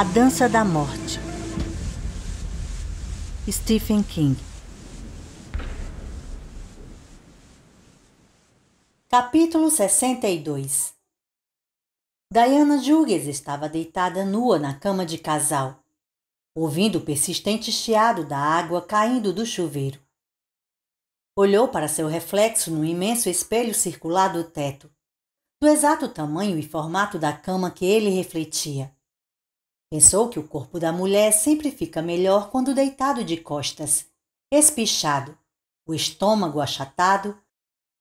A Dança da Morte. Stephen King. Capítulo 62 Diana Jugges estava deitada nua na cama de casal, ouvindo o persistente chiado da água caindo do chuveiro. Olhou para seu reflexo no imenso espelho circular do teto, do exato tamanho e formato da cama que ele refletia. Pensou que o corpo da mulher sempre fica melhor quando deitado de costas, espichado, o estômago achatado,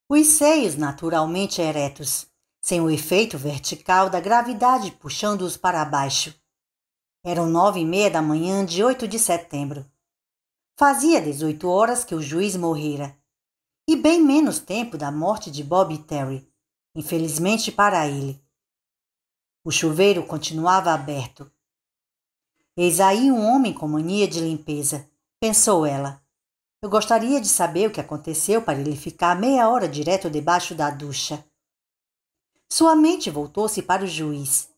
os seios naturalmente eretos, sem o efeito vertical da gravidade puxando-os para baixo. Eram nove e meia da manhã de 8 de setembro. Fazia 18 horas que o juiz morrera. E bem menos tempo da morte de Bob Terry, infelizmente para ele. O chuveiro continuava aberto. Eis aí um homem com mania de limpeza, pensou ela. Eu gostaria de saber o que aconteceu para ele ficar meia hora direto debaixo da ducha. Sua mente voltou-se para o juiz.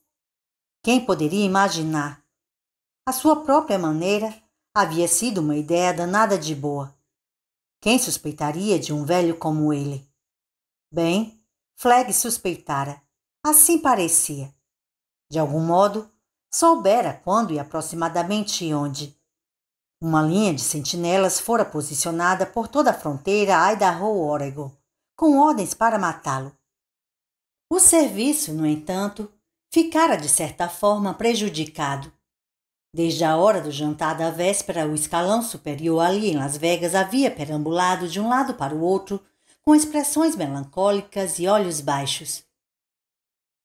Quem poderia imaginar? A sua própria maneira havia sido uma ideia danada de boa. Quem suspeitaria de um velho como ele? Bem, Flag suspeitara. Assim parecia. De algum modo, soubera quando e aproximadamente onde. Uma linha de sentinelas fora posicionada por toda a fronteira Idaho-Oregon, com ordens para matá-lo. O serviço, no entanto, ficara de certa forma prejudicado. Desde a hora do jantar da véspera, o escalão superior ali em Las Vegas havia perambulado de um lado para o outro, com expressões melancólicas e olhos baixos.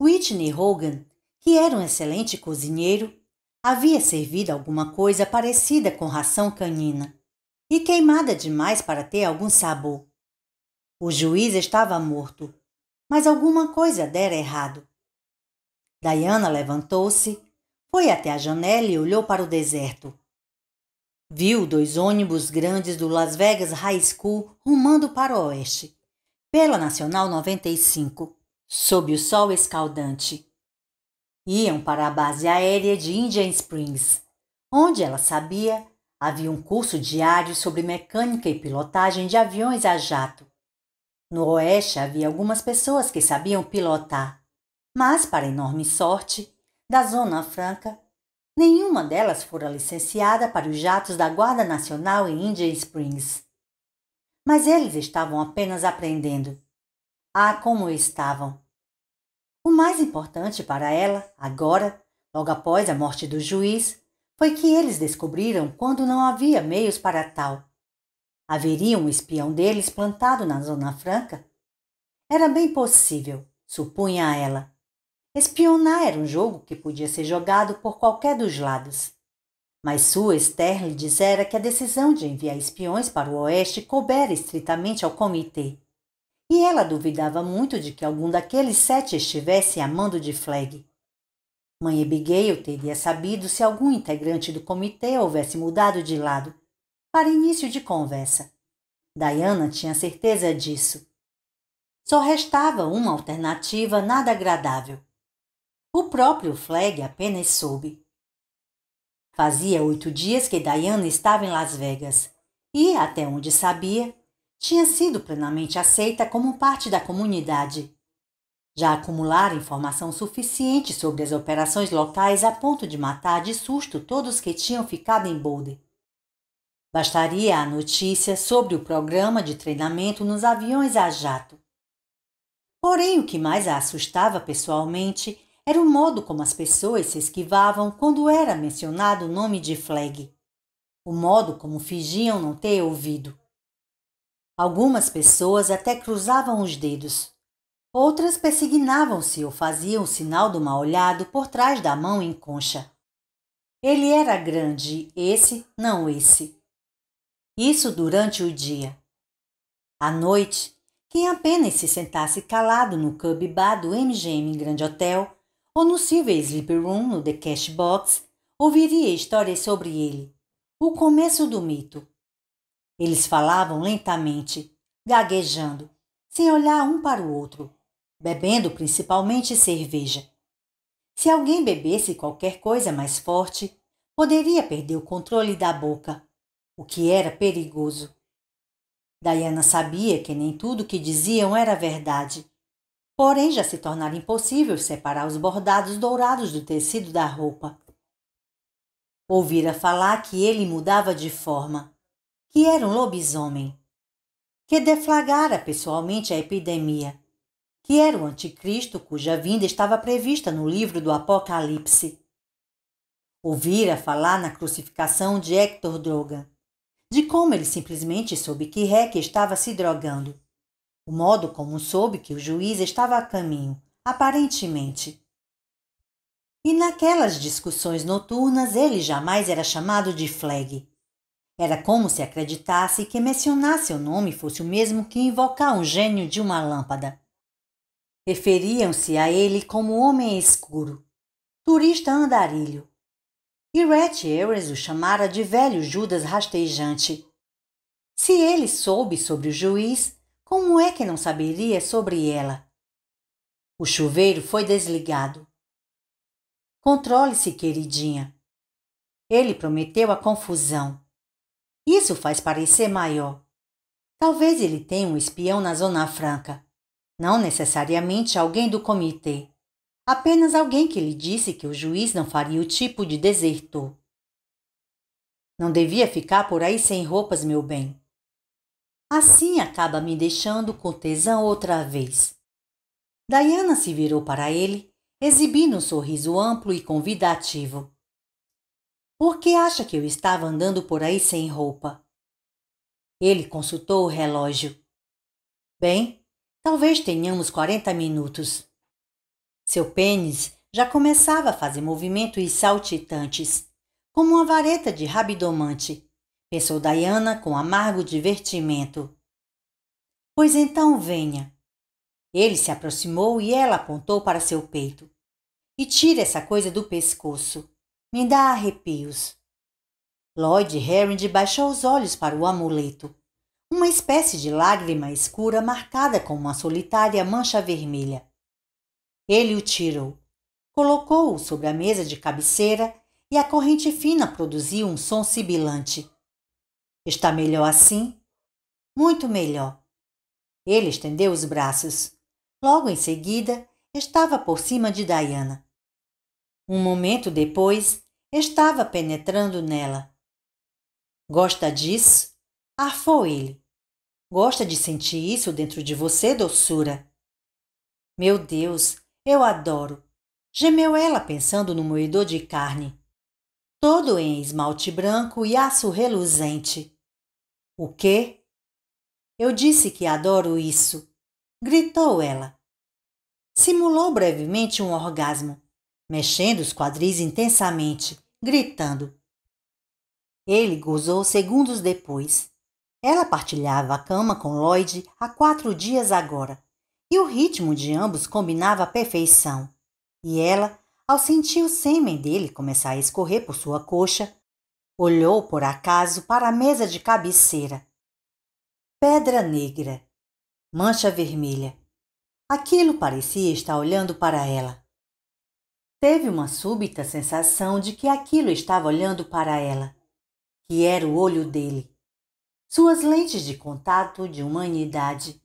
Whitney Hogan que era um excelente cozinheiro, havia servido alguma coisa parecida com ração canina e queimada demais para ter algum sabor. O juiz estava morto, mas alguma coisa dera errado. Diana levantou-se, foi até a janela e olhou para o deserto. Viu dois ônibus grandes do Las Vegas High School rumando para o oeste, pela Nacional 95, sob o sol escaldante. Iam para a base aérea de Indian Springs, onde ela sabia havia um curso diário sobre mecânica e pilotagem de aviões a jato. No oeste havia algumas pessoas que sabiam pilotar, mas, para enorme sorte, da Zona Franca, nenhuma delas fora licenciada para os jatos da Guarda Nacional em Indian Springs. Mas eles estavam apenas aprendendo. Ah, como estavam! O mais importante para ela, agora, logo após a morte do juiz, foi que eles descobriram quando não havia meios para tal. Haveria um espião deles plantado na Zona Franca? Era bem possível, supunha ela. Espionar era um jogo que podia ser jogado por qualquer dos lados. Mas sua Sterling dissera que a decisão de enviar espiões para o Oeste coubera estritamente ao comitê e ela duvidava muito de que algum daqueles sete estivesse amando de Flag. Mãe Abigail teria sabido se algum integrante do comitê houvesse mudado de lado, para início de conversa. Diana tinha certeza disso. Só restava uma alternativa nada agradável. O próprio Flag apenas soube. Fazia oito dias que Diana estava em Las Vegas e, até onde sabia, tinha sido plenamente aceita como parte da comunidade. Já acumulara informação suficiente sobre as operações locais a ponto de matar de susto todos que tinham ficado em Boulder. Bastaria a notícia sobre o programa de treinamento nos aviões a jato. Porém, o que mais a assustava pessoalmente era o modo como as pessoas se esquivavam quando era mencionado o nome de Flag. O modo como fingiam não ter ouvido. Algumas pessoas até cruzavam os dedos. Outras persignavam-se ou faziam o sinal do mal olhado por trás da mão em concha. Ele era grande, esse, não esse. Isso durante o dia. À noite, quem apenas se sentasse calado no cub bar do MGM Grande Hotel ou no Silver Sleep Room no The Cash Box, ouviria histórias sobre ele. O começo do mito, eles falavam lentamente, gaguejando, sem olhar um para o outro, bebendo principalmente cerveja. Se alguém bebesse qualquer coisa mais forte, poderia perder o controle da boca, o que era perigoso. Diana sabia que nem tudo o que diziam era verdade. Porém, já se tornara impossível separar os bordados dourados do tecido da roupa. Ouvira falar que ele mudava de forma que era um lobisomem, que deflagrara pessoalmente a epidemia, que era o anticristo cuja vinda estava prevista no livro do Apocalipse. Ouvira falar na crucificação de Hector Droga, de como ele simplesmente soube que Rec estava se drogando, o modo como soube que o juiz estava a caminho, aparentemente. E naquelas discussões noturnas ele jamais era chamado de flag, era como se acreditasse que mencionar seu nome fosse o mesmo que invocar um gênio de uma lâmpada. Referiam-se a ele como homem escuro, turista andarilho. E Rat Ayres o chamara de velho Judas rastejante. Se ele soube sobre o juiz, como é que não saberia sobre ela? O chuveiro foi desligado. Controle-se, queridinha. Ele prometeu a confusão. Isso faz parecer maior. Talvez ele tenha um espião na Zona Franca. Não necessariamente alguém do comitê. Apenas alguém que lhe disse que o juiz não faria o tipo de desertor. Não devia ficar por aí sem roupas, meu bem. Assim acaba me deixando com tesão outra vez. Diana se virou para ele, exibindo um sorriso amplo e convidativo. Por que acha que eu estava andando por aí sem roupa? Ele consultou o relógio. Bem, talvez tenhamos 40 minutos. Seu pênis já começava a fazer movimentos saltitantes, como uma vareta de rabidomante, pensou Diana com amargo divertimento. Pois então venha. Ele se aproximou e ela apontou para seu peito. E tire essa coisa do pescoço. Me dá arrepios. Lloyd Herring baixou os olhos para o amuleto. Uma espécie de lágrima escura marcada com uma solitária mancha vermelha. Ele o tirou, colocou-o sobre a mesa de cabeceira e a corrente fina produziu um som sibilante. Está melhor assim? Muito melhor. Ele estendeu os braços. Logo em seguida, estava por cima de Diana. Um momento depois, estava penetrando nela. Gosta disso? Arfou ele. Gosta de sentir isso dentro de você, doçura? Meu Deus, eu adoro! Gemeu ela pensando no moedor de carne. Todo em esmalte branco e aço reluzente. O quê? Eu disse que adoro isso! Gritou ela. Simulou brevemente um orgasmo mexendo os quadris intensamente, gritando. Ele gozou segundos depois. Ela partilhava a cama com Lloyd há quatro dias agora, e o ritmo de ambos combinava à perfeição. E ela, ao sentir o sêmen dele começar a escorrer por sua coxa, olhou por acaso para a mesa de cabeceira. Pedra negra, mancha vermelha. Aquilo parecia estar olhando para ela. Teve uma súbita sensação de que aquilo estava olhando para ela, que era o olho dele, suas lentes de contato de humanidade,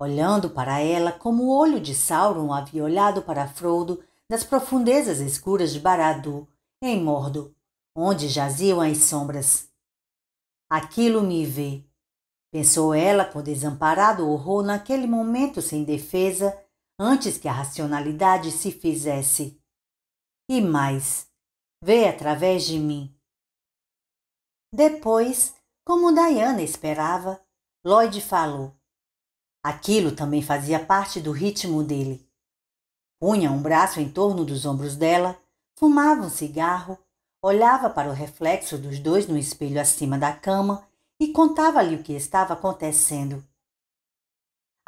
olhando para ela como o olho de Sauron havia olhado para Frodo nas profundezas escuras de Baradu, em Mordo, onde jaziam as sombras. Aquilo me vê, pensou ela com desamparado horror naquele momento sem defesa, antes que a racionalidade se fizesse e mais, vê através de mim. Depois, como Diana esperava, Lloyd falou. Aquilo também fazia parte do ritmo dele. Punha um braço em torno dos ombros dela, fumava um cigarro, olhava para o reflexo dos dois no espelho acima da cama e contava-lhe o que estava acontecendo.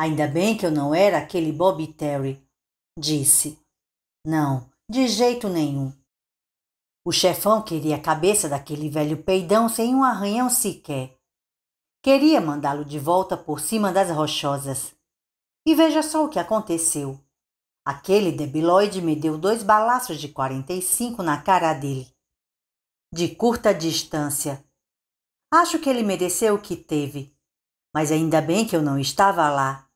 Ainda bem que eu não era aquele Bob Terry, disse. Não, de jeito nenhum. O chefão queria a cabeça daquele velho peidão sem um arranhão sequer. Queria mandá-lo de volta por cima das rochosas. E veja só o que aconteceu. Aquele debiloid me deu dois balaços de 45 na cara dele. De curta distância. Acho que ele mereceu o que teve. Mas ainda bem que eu não estava lá.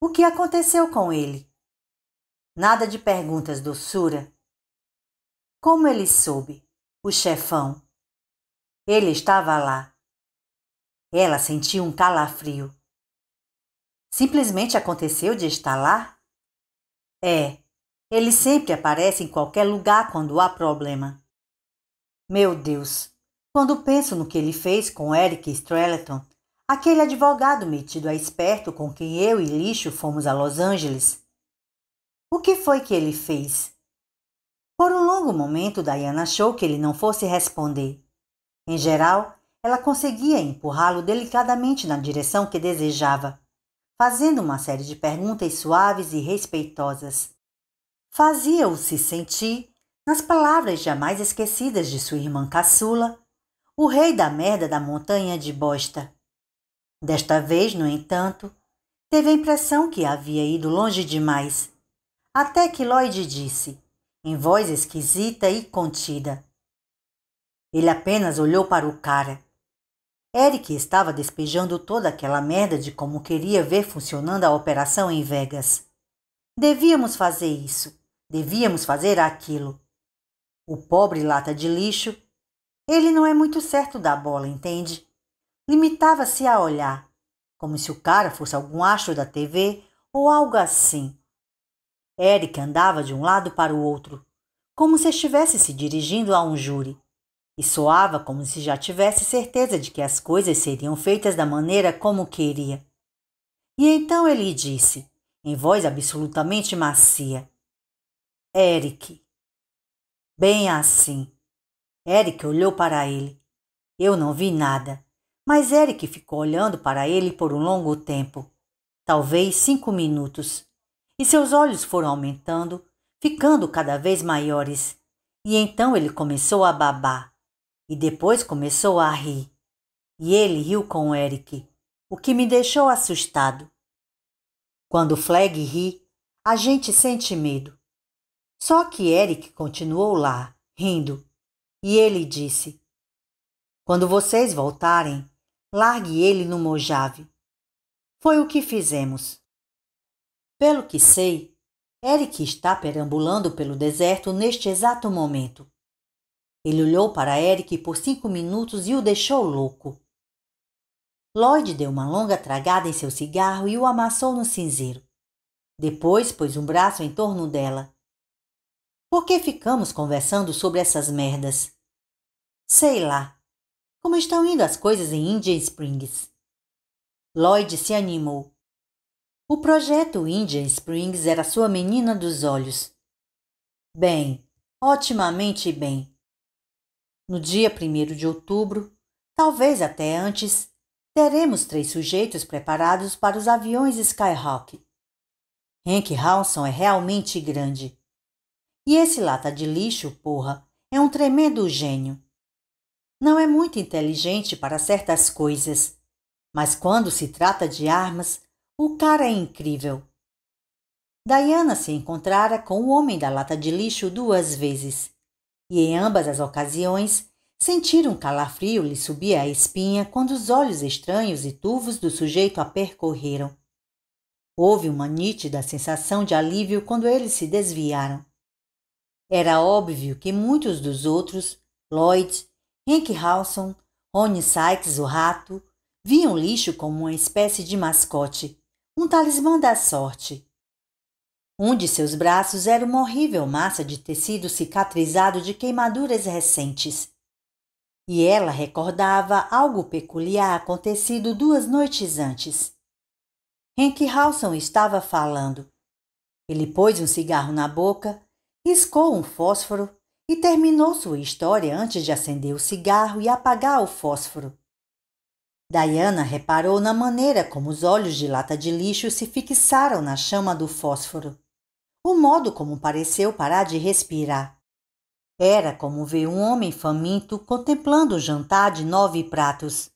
O que aconteceu com ele? Nada de perguntas, doçura. Como ele soube? O chefão. Ele estava lá. Ela sentiu um calafrio. Simplesmente aconteceu de estar lá? É, ele sempre aparece em qualquer lugar quando há problema. Meu Deus, quando penso no que ele fez com Eric Strelaton, aquele advogado metido a esperto com quem eu e Lixo fomos a Los Angeles, o que foi que ele fez? Por um longo momento, Diana achou que ele não fosse responder. Em geral, ela conseguia empurrá-lo delicadamente na direção que desejava, fazendo uma série de perguntas suaves e respeitosas. Fazia-o se sentir, nas palavras jamais esquecidas de sua irmã caçula, o rei da merda da montanha de bosta. Desta vez, no entanto, teve a impressão que havia ido longe demais até que Lloyd disse, em voz esquisita e contida. Ele apenas olhou para o cara. Eric estava despejando toda aquela merda de como queria ver funcionando a operação em Vegas. Devíamos fazer isso, devíamos fazer aquilo. O pobre lata de lixo. Ele não é muito certo da bola, entende? Limitava-se a olhar, como se o cara fosse algum astro da TV ou algo assim, Eric andava de um lado para o outro, como se estivesse se dirigindo a um júri, e soava como se já tivesse certeza de que as coisas seriam feitas da maneira como queria. E então ele disse, em voz absolutamente macia: Eric. Bem assim. Eric olhou para ele. Eu não vi nada, mas Eric ficou olhando para ele por um longo tempo talvez cinco minutos e seus olhos foram aumentando, ficando cada vez maiores. E então ele começou a babar, e depois começou a rir. E ele riu com Eric, o que me deixou assustado. Quando Flag ri, a gente sente medo. Só que Eric continuou lá, rindo, e ele disse: Quando vocês voltarem, largue ele no Mojave. Foi o que fizemos. Pelo que sei, Eric está perambulando pelo deserto neste exato momento. Ele olhou para Eric por cinco minutos e o deixou louco. Lloyd deu uma longa tragada em seu cigarro e o amassou no cinzeiro. Depois pôs um braço em torno dela. Por que ficamos conversando sobre essas merdas? Sei lá. Como estão indo as coisas em Indian Springs? Lloyd se animou. O projeto Indian Springs era sua menina dos olhos. Bem, otimamente bem. No dia 1 de outubro, talvez até antes, teremos três sujeitos preparados para os aviões Skyhawk. Hank Rawson é realmente grande. E esse lata de lixo, porra, é um tremendo gênio. Não é muito inteligente para certas coisas, mas quando se trata de armas, o cara é incrível. Diana se encontrara com o homem da lata de lixo duas vezes, e em ambas as ocasiões sentir um calafrio lhe subir a espinha quando os olhos estranhos e turvos do sujeito a percorreram. Houve uma nítida sensação de alívio quando eles se desviaram. Era óbvio que muitos dos outros, Lloyd, Hank Halson, Ronnie Sykes, o rato, viam lixo como uma espécie de mascote um talismã da sorte. Um de seus braços era uma horrível massa de tecido cicatrizado de queimaduras recentes. E ela recordava algo peculiar acontecido duas noites antes. Henk Halson estava falando. Ele pôs um cigarro na boca, riscou um fósforo e terminou sua história antes de acender o cigarro e apagar o fósforo. Diana reparou na maneira como os olhos de lata de lixo se fixaram na chama do fósforo. O modo como pareceu parar de respirar. Era como ver um homem faminto contemplando o jantar de nove pratos.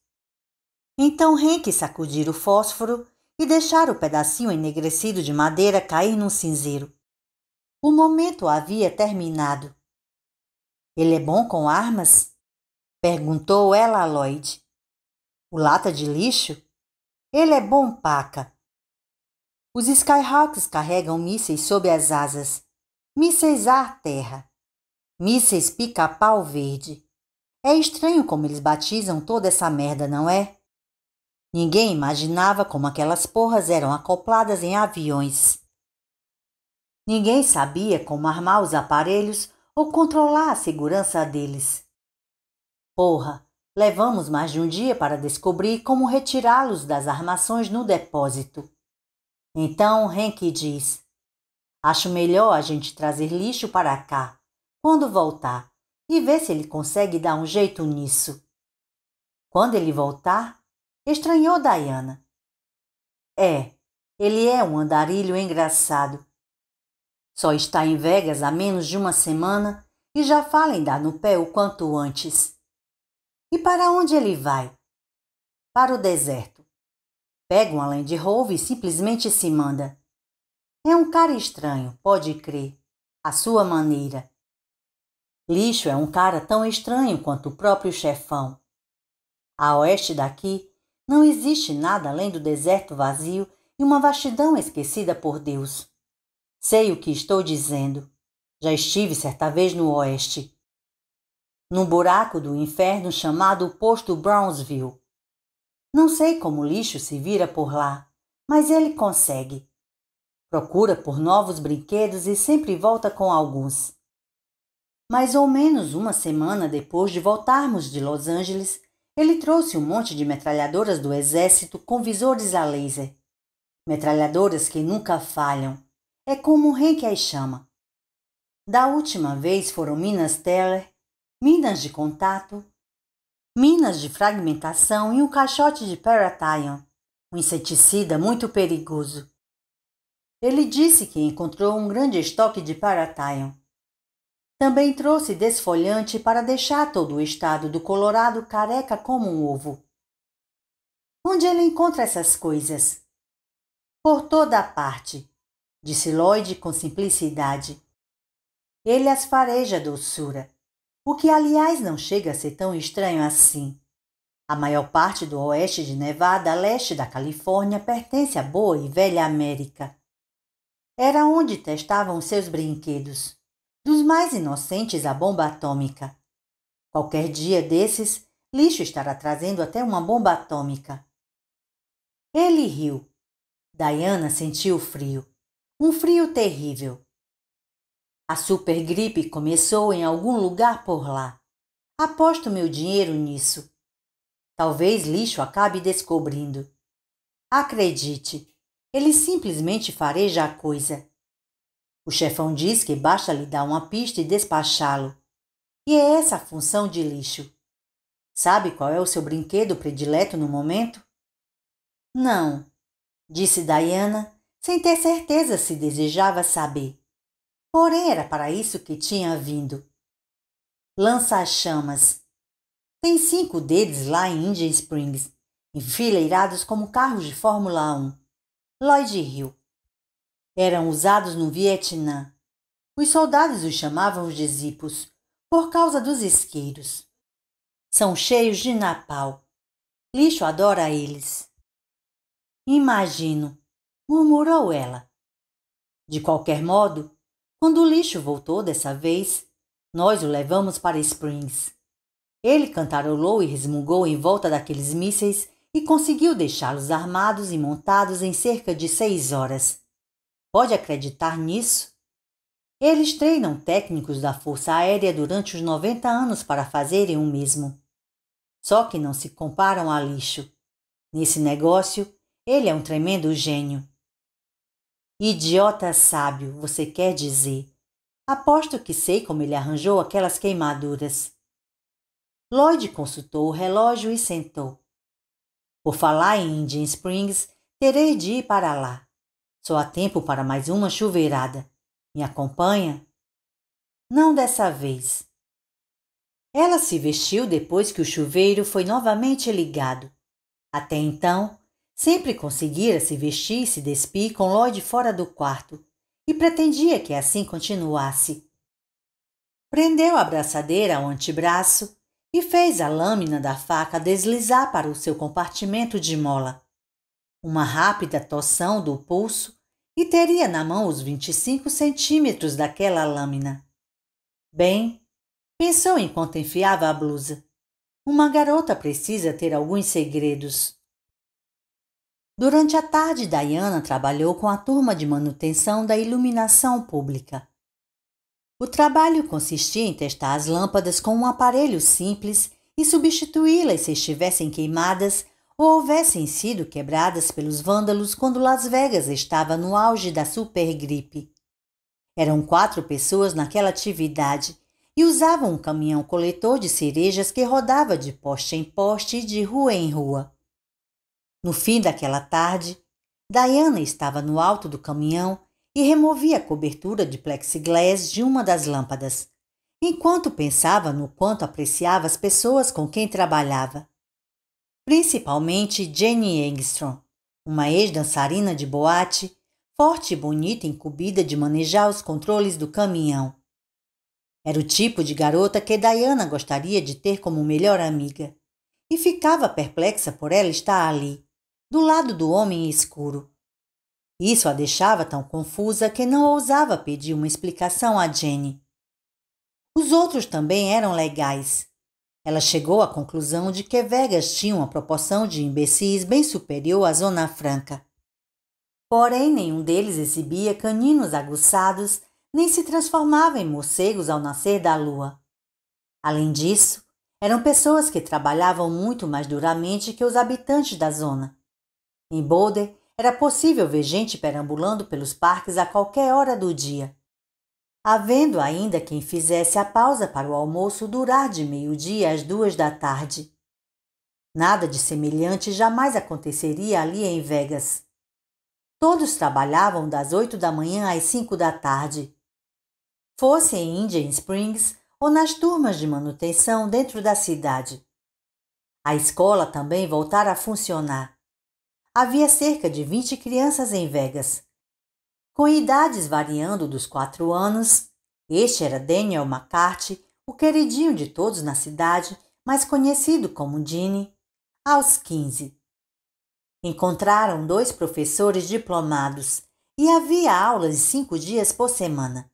Então Henk sacudir o fósforo e deixar o pedacinho enegrecido de madeira cair num cinzeiro. O momento havia terminado. Ele é bom com armas? perguntou ela a Lloyd. O lata de lixo? Ele é bom paca. Os Skyhawks carregam mísseis sob as asas, mísseis ar-terra, mísseis pica-pau verde. É estranho como eles batizam toda essa merda, não é? Ninguém imaginava como aquelas porras eram acopladas em aviões. Ninguém sabia como armar os aparelhos ou controlar a segurança deles. Porra, Levamos mais de um dia para descobrir como retirá-los das armações no depósito. Então Henk diz: Acho melhor a gente trazer lixo para cá, quando voltar, e ver se ele consegue dar um jeito nisso. Quando ele voltar, estranhou Diana. É, ele é um andarilho engraçado. Só está em Vegas há menos de uma semana e já fala em dar no pé o quanto antes. E para onde ele vai? Para o deserto. Pega um além de roubo e simplesmente se manda. É um cara estranho, pode crer. A sua maneira. Lixo é um cara tão estranho quanto o próprio chefão. A oeste daqui, não existe nada além do deserto vazio e uma vastidão esquecida por Deus. Sei o que estou dizendo. Já estive certa vez no oeste num buraco do inferno chamado Posto Brownsville. Não sei como o lixo se vira por lá, mas ele consegue. Procura por novos brinquedos e sempre volta com alguns. Mais ou menos uma semana depois de voltarmos de Los Angeles, ele trouxe um monte de metralhadoras do exército com visores a laser. Metralhadoras que nunca falham. É como o rei que as chama. Da última vez foram Minas Teller minas de contato, minas de fragmentação e um caixote de parathion, um inseticida muito perigoso. Ele disse que encontrou um grande estoque de parathion. Também trouxe desfolhante para deixar todo o estado do Colorado careca como um ovo. Onde ele encontra essas coisas? Por toda a parte, disse Lloyd com simplicidade. Ele as fareja doçura. O que, aliás, não chega a ser tão estranho assim. A maior parte do oeste de Nevada, a leste da Califórnia, pertence à boa e velha América. Era onde testavam seus brinquedos, dos mais inocentes à bomba atômica. Qualquer dia desses, lixo estará trazendo até uma bomba atômica. Ele riu. Diana sentiu frio. Um frio terrível. A super gripe começou em algum lugar por lá. Aposto meu dinheiro nisso. Talvez lixo acabe descobrindo. Acredite, ele simplesmente fareja a coisa. O chefão diz que basta lhe dar uma pista e despachá-lo. E é essa a função de lixo. Sabe qual é o seu brinquedo predileto no momento? Não, disse Diana, sem ter certeza se desejava saber. Porém, era para isso que tinha vindo. Lança-chamas. Tem cinco deles lá em Indian Springs, enfileirados como carros de Fórmula 1. Lloyd riu. Eram usados no Vietnã. Os soldados os chamavam de zipos, por causa dos isqueiros. São cheios de napal. Lixo adora eles. Imagino, murmurou ela. De qualquer modo, quando o lixo voltou dessa vez, nós o levamos para Springs. Ele cantarolou e resmungou em volta daqueles mísseis e conseguiu deixá-los armados e montados em cerca de seis horas. Pode acreditar nisso? Eles treinam técnicos da Força Aérea durante os 90 anos para fazerem o mesmo. Só que não se comparam a lixo. Nesse negócio, ele é um tremendo gênio. Idiota sábio, você quer dizer? Aposto que sei como ele arranjou aquelas queimaduras. Lloyd consultou o relógio e sentou. Por falar em Indian Springs, terei de ir para lá. Só há tempo para mais uma chuveirada. Me acompanha? Não dessa vez. Ela se vestiu depois que o chuveiro foi novamente ligado. Até então, Sempre conseguira se vestir e se despir com Lloyd fora do quarto, e pretendia que assim continuasse. Prendeu a braçadeira ao antebraço e fez a lâmina da faca deslizar para o seu compartimento de mola. Uma rápida torção do pulso e teria na mão os 25 centímetros daquela lâmina. Bem, pensou enquanto enfiava a blusa. Uma garota precisa ter alguns segredos. Durante a tarde, Diana trabalhou com a turma de manutenção da iluminação pública. O trabalho consistia em testar as lâmpadas com um aparelho simples e substituí-las se estivessem queimadas ou houvessem sido quebradas pelos vândalos quando Las Vegas estava no auge da supergripe. Eram quatro pessoas naquela atividade e usavam um caminhão coletor de cerejas que rodava de poste em poste e de rua em rua. No fim daquela tarde, Diana estava no alto do caminhão e removia a cobertura de plexiglass de uma das lâmpadas, enquanto pensava no quanto apreciava as pessoas com quem trabalhava. Principalmente Jenny Engstrom, uma ex-dançarina de boate, forte e bonita incumbida de manejar os controles do caminhão. Era o tipo de garota que Diana gostaria de ter como melhor amiga, e ficava perplexa por ela estar ali do lado do homem escuro. Isso a deixava tão confusa que não ousava pedir uma explicação a Jenny. Os outros também eram legais. Ela chegou à conclusão de que Vegas tinha uma proporção de imbecis bem superior à Zona Franca. Porém, nenhum deles exibia caninos aguçados nem se transformava em morcegos ao nascer da lua. Além disso, eram pessoas que trabalhavam muito mais duramente que os habitantes da zona. Em Boulder, era possível ver gente perambulando pelos parques a qualquer hora do dia. Havendo ainda quem fizesse a pausa para o almoço durar de meio-dia às duas da tarde. Nada de semelhante jamais aconteceria ali em Vegas. Todos trabalhavam das oito da manhã às cinco da tarde. Fosse em Indian Springs ou nas turmas de manutenção dentro da cidade. A escola também voltara a funcionar havia cerca de 20 crianças em Vegas, com idades variando dos quatro anos. Este era Daniel McCarthy, o queridinho de todos na cidade, mais conhecido como Dini, aos 15. Encontraram dois professores diplomados e havia aulas de cinco dias por semana.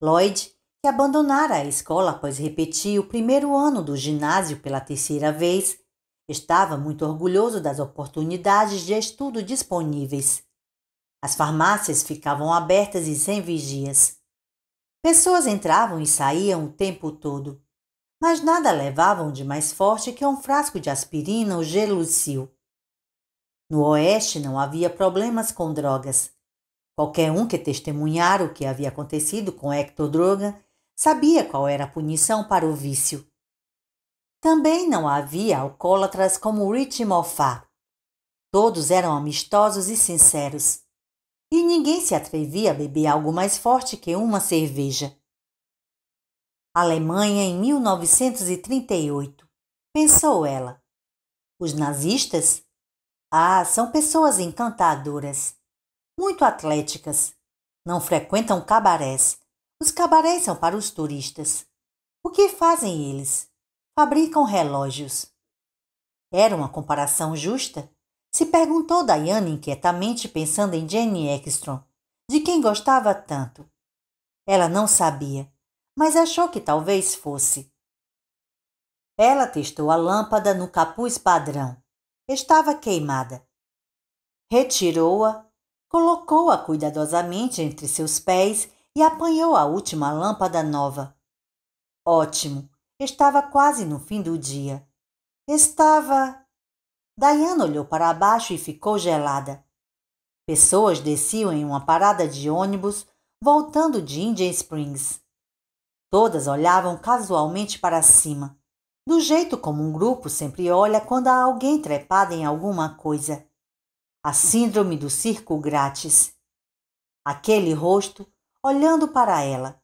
Lloyd, que abandonara a escola após repetir o primeiro ano do ginásio pela terceira vez, Estava muito orgulhoso das oportunidades de estudo disponíveis. As farmácias ficavam abertas e sem vigias. Pessoas entravam e saíam o tempo todo, mas nada levavam de mais forte que um frasco de aspirina ou gelucil. No oeste não havia problemas com drogas. Qualquer um que testemunhara o que havia acontecido com Hector Droga sabia qual era a punição para o vício. Também não havia alcoólatras como Rich Moffat. Todos eram amistosos e sinceros. E ninguém se atrevia a beber algo mais forte que uma cerveja. Alemanha em 1938, pensou ela. Os nazistas? Ah, são pessoas encantadoras, muito atléticas. Não frequentam cabarés. Os cabarés são para os turistas. O que fazem eles? fabricam relógios. Era uma comparação justa? Se perguntou Diana inquietamente, pensando em Jenny Ekstrom, de quem gostava tanto. Ela não sabia, mas achou que talvez fosse. Ela testou a lâmpada no capuz padrão. Estava queimada. Retirou-a, colocou-a cuidadosamente entre seus pés e apanhou a última lâmpada nova. Ótimo! Estava quase no fim do dia. Estava. Diana olhou para baixo e ficou gelada. Pessoas desciam em uma parada de ônibus voltando de Indian Springs. Todas olhavam casualmente para cima, do jeito como um grupo sempre olha quando há alguém trepado em alguma coisa. A síndrome do circo grátis. Aquele rosto olhando para ela.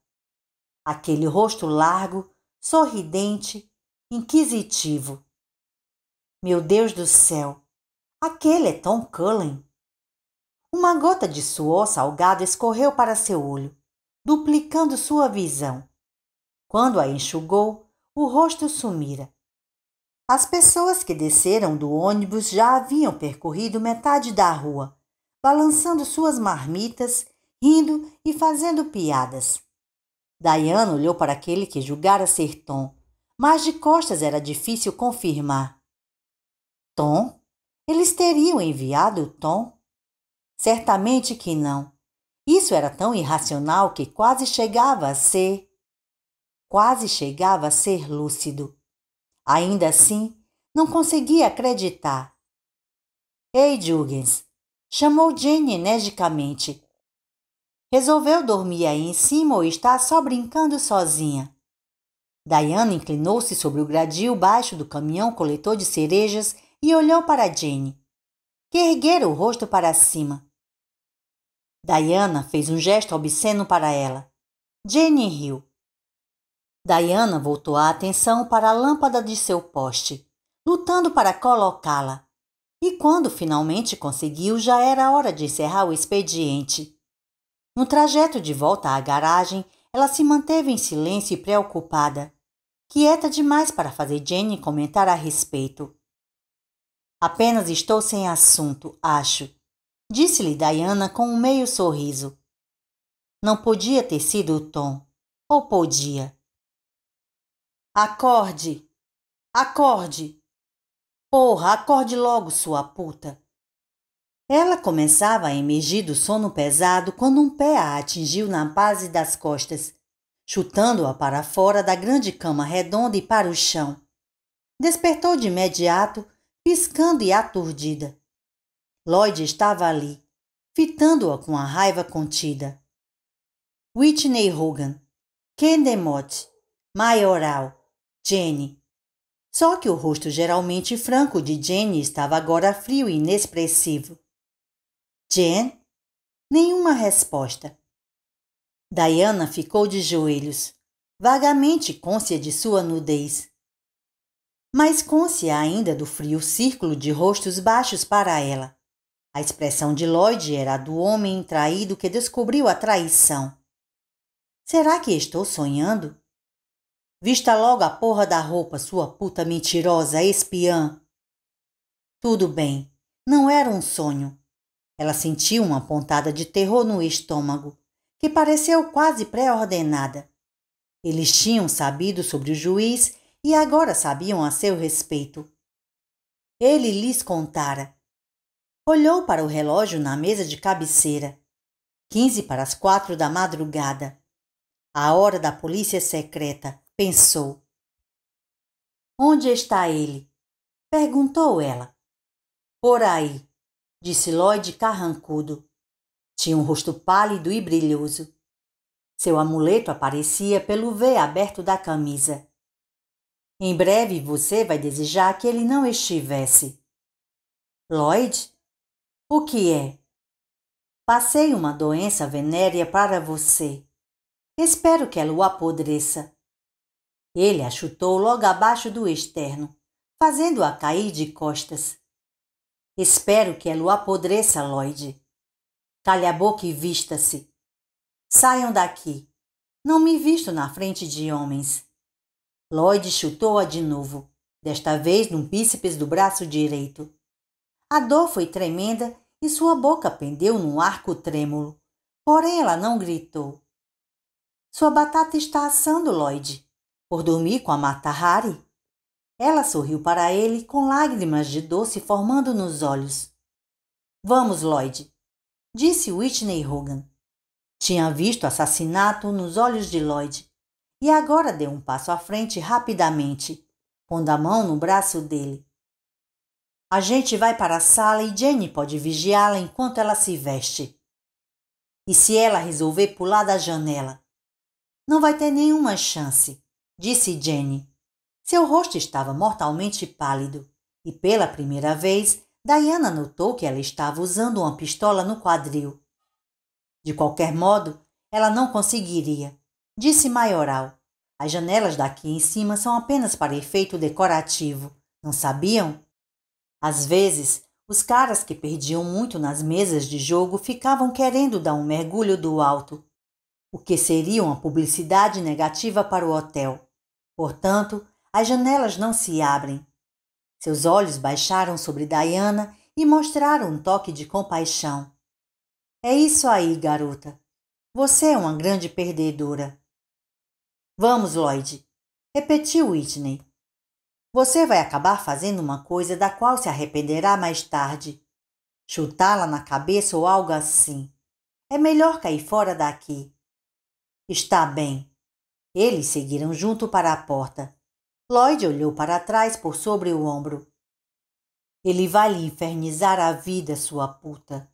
Aquele rosto largo sorridente, inquisitivo. Meu Deus do céu, aquele é Tom Cullen. Uma gota de suor salgado escorreu para seu olho, duplicando sua visão. Quando a enxugou, o rosto sumira. As pessoas que desceram do ônibus já haviam percorrido metade da rua, balançando suas marmitas, rindo e fazendo piadas. Diana olhou para aquele que julgara ser Tom, mas de costas era difícil confirmar. Tom? Eles teriam enviado Tom? Certamente que não. Isso era tão irracional que quase chegava a ser. Quase chegava a ser lúcido. Ainda assim, não conseguia acreditar. Ei, Juggins! chamou Jenny energicamente, Resolveu dormir aí em cima ou está só brincando sozinha? Diana inclinou-se sobre o gradil baixo do caminhão coletor de cerejas e olhou para Jenny, que erguera o rosto para cima. Diana fez um gesto obsceno para ela. Jenny riu. Diana voltou a atenção para a lâmpada de seu poste, lutando para colocá-la. E quando finalmente conseguiu, já era hora de encerrar o expediente. No trajeto de volta à garagem, ela se manteve em silêncio e preocupada, quieta demais para fazer Jenny comentar a respeito. Apenas estou sem assunto, acho, disse-lhe Diana com um meio sorriso. Não podia ter sido o Tom, ou podia. Acorde! Acorde! Porra, acorde logo, sua puta! Ela começava a emergir do sono pesado quando um pé a atingiu na base das costas, chutando-a para fora da grande cama redonda e para o chão. Despertou de imediato, piscando e aturdida. Lloyd estava ali, fitando-a com a raiva contida. Whitney Hogan, Kendemotte, Maioral, Jenny. Só que o rosto geralmente franco de Jenny estava agora frio e inexpressivo. Jen? Nenhuma resposta. Diana ficou de joelhos, vagamente côncia de sua nudez. Mas côncia ainda do frio círculo de rostos baixos para ela. A expressão de Lloyd era a do homem traído que descobriu a traição. Será que estou sonhando? Vista logo a porra da roupa, sua puta mentirosa espiã. Tudo bem, não era um sonho. Ela sentiu uma pontada de terror no estômago, que pareceu quase pré-ordenada. Eles tinham sabido sobre o juiz e agora sabiam a seu respeito. Ele lhes contara. Olhou para o relógio na mesa de cabeceira. Quinze para as quatro da madrugada. A hora da polícia secreta, pensou. Onde está ele? Perguntou ela. Por aí, disse Lloyd carrancudo. Tinha um rosto pálido e brilhoso. Seu amuleto aparecia pelo V aberto da camisa. Em breve você vai desejar que ele não estivesse. Lloyd? O que é? Passei uma doença venérea para você. Espero que ela o apodreça. Ele a chutou logo abaixo do externo, fazendo-a cair de costas. Espero que ela o apodreça, Lloyd. Calhe a boca e vista-se. Saiam daqui. Não me visto na frente de homens. Lloyd chutou-a de novo, desta vez num bíceps do braço direito. A dor foi tremenda e sua boca pendeu num arco trêmulo. Porém, ela não gritou. Sua batata está assando, Lloyd. Por dormir com a Mata Hari? Ela sorriu para ele com lágrimas de doce formando nos olhos. Vamos, Lloyd, disse Whitney Hogan. Tinha visto assassinato nos olhos de Lloyd e agora deu um passo à frente rapidamente, pondo a mão no braço dele. A gente vai para a sala e Jenny pode vigiá-la enquanto ela se veste. E se ela resolver pular da janela? Não vai ter nenhuma chance, disse Jenny. Seu rosto estava mortalmente pálido e, pela primeira vez, Diana notou que ela estava usando uma pistola no quadril. De qualquer modo, ela não conseguiria, disse Maioral. As janelas daqui em cima são apenas para efeito decorativo, não sabiam? Às vezes, os caras que perdiam muito nas mesas de jogo ficavam querendo dar um mergulho do alto, o que seria uma publicidade negativa para o hotel. Portanto, as janelas não se abrem. Seus olhos baixaram sobre Diana e mostraram um toque de compaixão. É isso aí, garota. Você é uma grande perdedora. Vamos, Lloyd, repetiu Whitney. Você vai acabar fazendo uma coisa da qual se arrependerá mais tarde. Chutá-la na cabeça ou algo assim. É melhor cair fora daqui. Está bem. Eles seguiram junto para a porta. Lloyd olhou para trás por sobre o ombro. Ele vai lhe infernizar a vida, sua puta.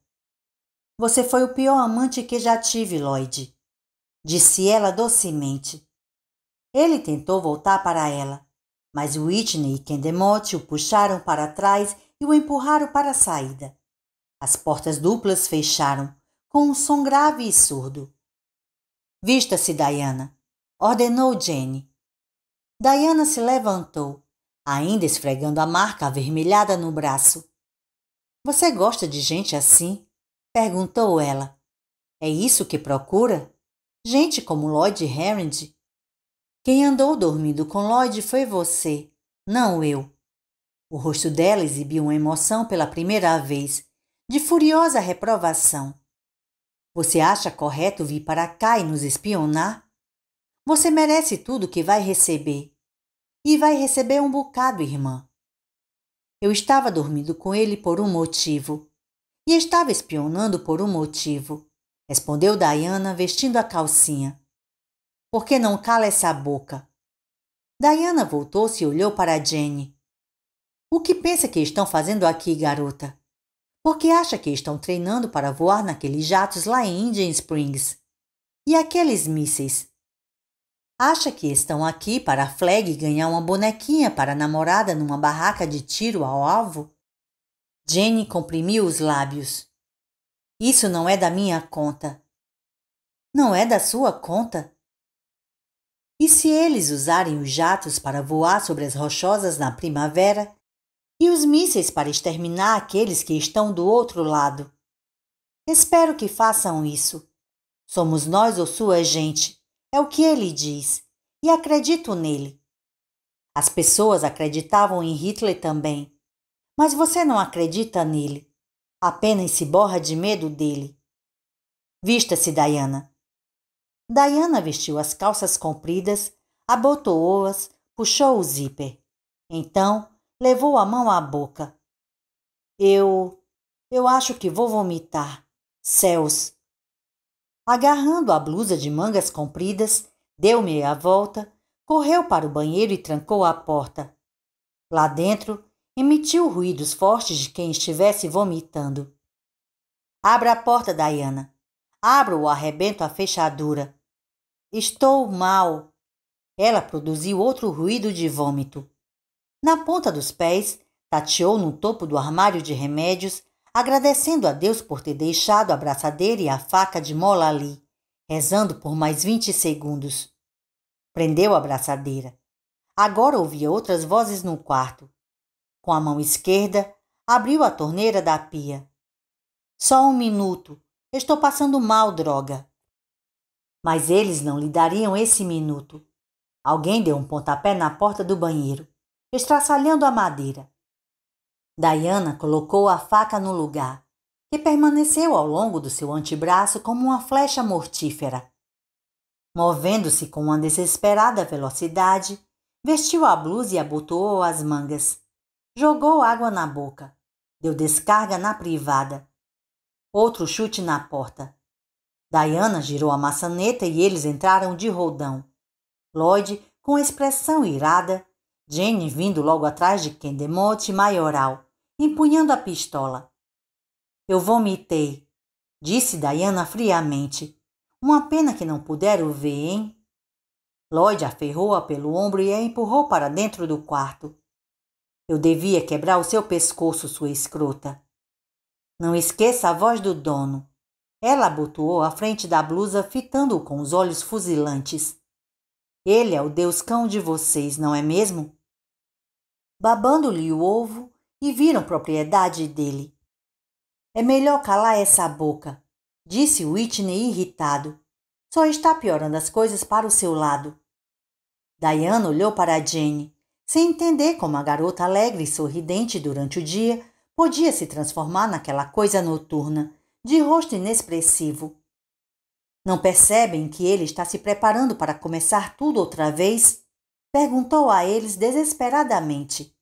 Você foi o pior amante que já tive, Lloyd, disse ela docemente. Ele tentou voltar para ela, mas Whitney e Kendemote o puxaram para trás e o empurraram para a saída. As portas duplas fecharam, com um som grave e surdo. Vista-se, Diana, ordenou Jenny. Diana se levantou, ainda esfregando a marca avermelhada no braço. Você gosta de gente assim? perguntou ela. É isso que procura? Gente como Lloyd Herring? Quem andou dormindo com Lloyd foi você, não eu. O rosto dela exibiu uma emoção pela primeira vez, de furiosa reprovação. Você acha correto vir para cá e nos espionar? Você merece tudo que vai receber. E vai receber um bocado, irmã. Eu estava dormindo com ele por um motivo. E estava espionando por um motivo, respondeu Diana, vestindo a calcinha. Por que não cala essa boca? Diana voltou-se e olhou para Jenny. O que pensa que estão fazendo aqui, garota? Por que acha que estão treinando para voar naqueles jatos lá em Indian Springs? E aqueles mísseis? Acha que estão aqui para a Flag ganhar uma bonequinha para a namorada numa barraca de tiro ao alvo? Jenny comprimiu os lábios. Isso não é da minha conta. Não é da sua conta? E se eles usarem os jatos para voar sobre as rochosas na primavera e os mísseis para exterminar aqueles que estão do outro lado? Espero que façam isso. Somos nós ou sua gente. É o que ele diz. E acredito nele. As pessoas acreditavam em Hitler também. Mas você não acredita nele. Apenas se borra de medo dele. Vista-se, Diana. Diana vestiu as calças compridas, abotoou-as, puxou o zíper. Então, levou a mão à boca. Eu. Eu acho que vou vomitar. Céus! Agarrando a blusa de mangas compridas, deu meia volta, correu para o banheiro e trancou a porta. Lá dentro, emitiu ruídos fortes de quem estivesse vomitando. Abra a porta, Diana. Abra ou arrebento a fechadura. Estou mal. Ela produziu outro ruído de vômito. Na ponta dos pés, tateou no topo do armário de remédios agradecendo a Deus por ter deixado a braçadeira e a faca de mola ali, rezando por mais vinte segundos. Prendeu a braçadeira. Agora ouvia outras vozes no quarto. Com a mão esquerda, abriu a torneira da pia. Só um minuto. Estou passando mal, droga. Mas eles não lhe dariam esse minuto. Alguém deu um pontapé na porta do banheiro, estraçalhando a madeira. Diana colocou a faca no lugar, que permaneceu ao longo do seu antebraço como uma flecha mortífera. Movendo-se com uma desesperada velocidade, vestiu a blusa e abotoou as mangas. Jogou água na boca. Deu descarga na privada. Outro chute na porta. Diana girou a maçaneta e eles entraram de roldão. Lloyd, com expressão irada, Jenny vindo logo atrás de Kendemote, e Maioral empunhando a pistola. Eu vomitei, disse Diana friamente. Uma pena que não puderam ver, hein? Lloyd aferrou-a pelo ombro e a empurrou para dentro do quarto. Eu devia quebrar o seu pescoço, sua escrota. Não esqueça a voz do dono. Ela abotoou a frente da blusa, fitando-o com os olhos fuzilantes. Ele é o deus cão de vocês, não é mesmo? Babando-lhe o ovo, e viram propriedade dele. É melhor calar essa boca, disse Whitney irritado. Só está piorando as coisas para o seu lado. Diana olhou para Jane, sem entender como a garota alegre e sorridente durante o dia podia se transformar naquela coisa noturna, de rosto inexpressivo. Não percebem que ele está se preparando para começar tudo outra vez? Perguntou a eles desesperadamente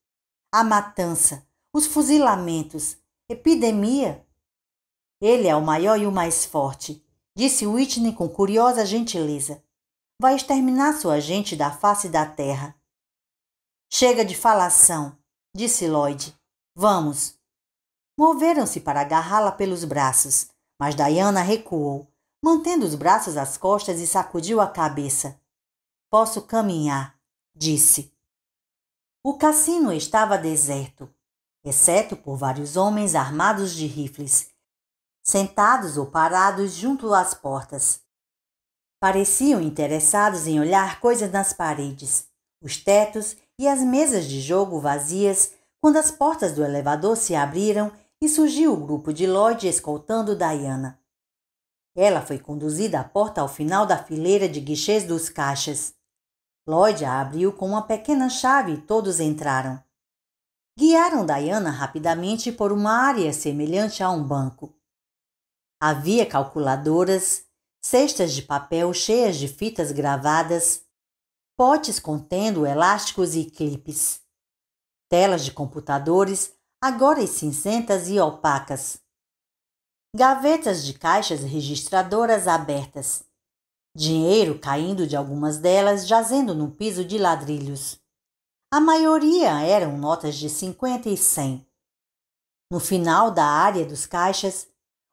a matança, os fuzilamentos, epidemia. Ele é o maior e o mais forte, disse Whitney com curiosa gentileza. Vai exterminar sua gente da face da terra. Chega de falação, disse Lloyd. Vamos. Moveram-se para agarrá-la pelos braços, mas Diana recuou, mantendo os braços às costas e sacudiu a cabeça. Posso caminhar, disse. O cassino estava deserto, exceto por vários homens armados de rifles, sentados ou parados junto às portas. Pareciam interessados em olhar coisas nas paredes, os tetos e as mesas de jogo vazias quando as portas do elevador se abriram e surgiu o grupo de Lloyd escoltando Diana. Ela foi conduzida à porta ao final da fileira de guichês dos caixas. Lloyd a abriu com uma pequena chave e todos entraram. Guiaram Diana rapidamente por uma área semelhante a um banco. Havia calculadoras, cestas de papel cheias de fitas gravadas, potes contendo elásticos e clipes, telas de computadores agora cinzentas e opacas, gavetas de caixas registradoras abertas dinheiro caindo de algumas delas jazendo no piso de ladrilhos. A maioria eram notas de 50 e 100. No final da área dos caixas,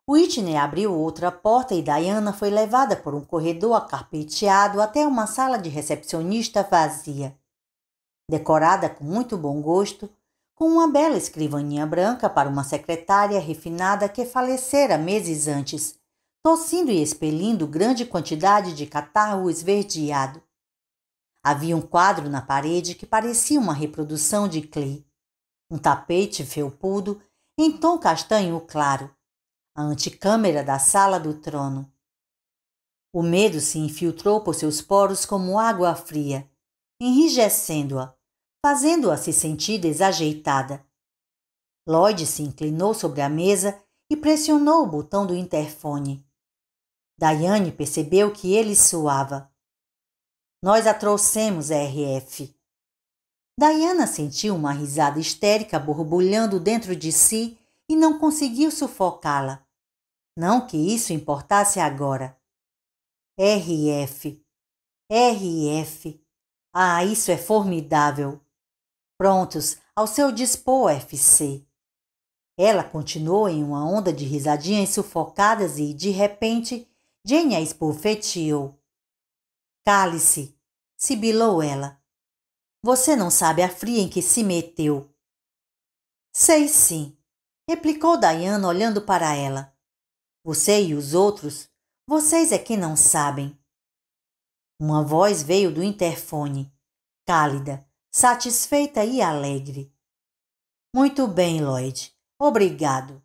Whitney abriu outra porta e Diana foi levada por um corredor acarpeteado até uma sala de recepcionista vazia. Decorada com muito bom gosto, com uma bela escrivaninha branca para uma secretária refinada que falecera meses antes, tossindo e expelindo grande quantidade de catarro esverdeado. Havia um quadro na parede que parecia uma reprodução de Klee, um tapete felpudo em tom castanho claro, a anticâmara da sala do trono. O medo se infiltrou por seus poros como água fria, enrijecendo-a, fazendo-a se sentir desajeitada. Lloyd se inclinou sobre a mesa e pressionou o botão do interfone. Daiane percebeu que ele suava. Nós a trouxemos, RF. Diana sentiu uma risada histérica borbulhando dentro de si e não conseguiu sufocá-la. Não que isso importasse agora. RF. RF. Ah, isso é formidável. Prontos, ao seu dispor, FC. Ela continuou em uma onda de risadinhas sufocadas e, de repente, Jenny a é esbofeteou. Cale-se, sibilou ela. Você não sabe a fria em que se meteu. Sei sim, replicou Diana olhando para ela. Você e os outros, vocês é que não sabem. Uma voz veio do interfone, cálida, satisfeita e alegre. Muito bem, Lloyd. Obrigado.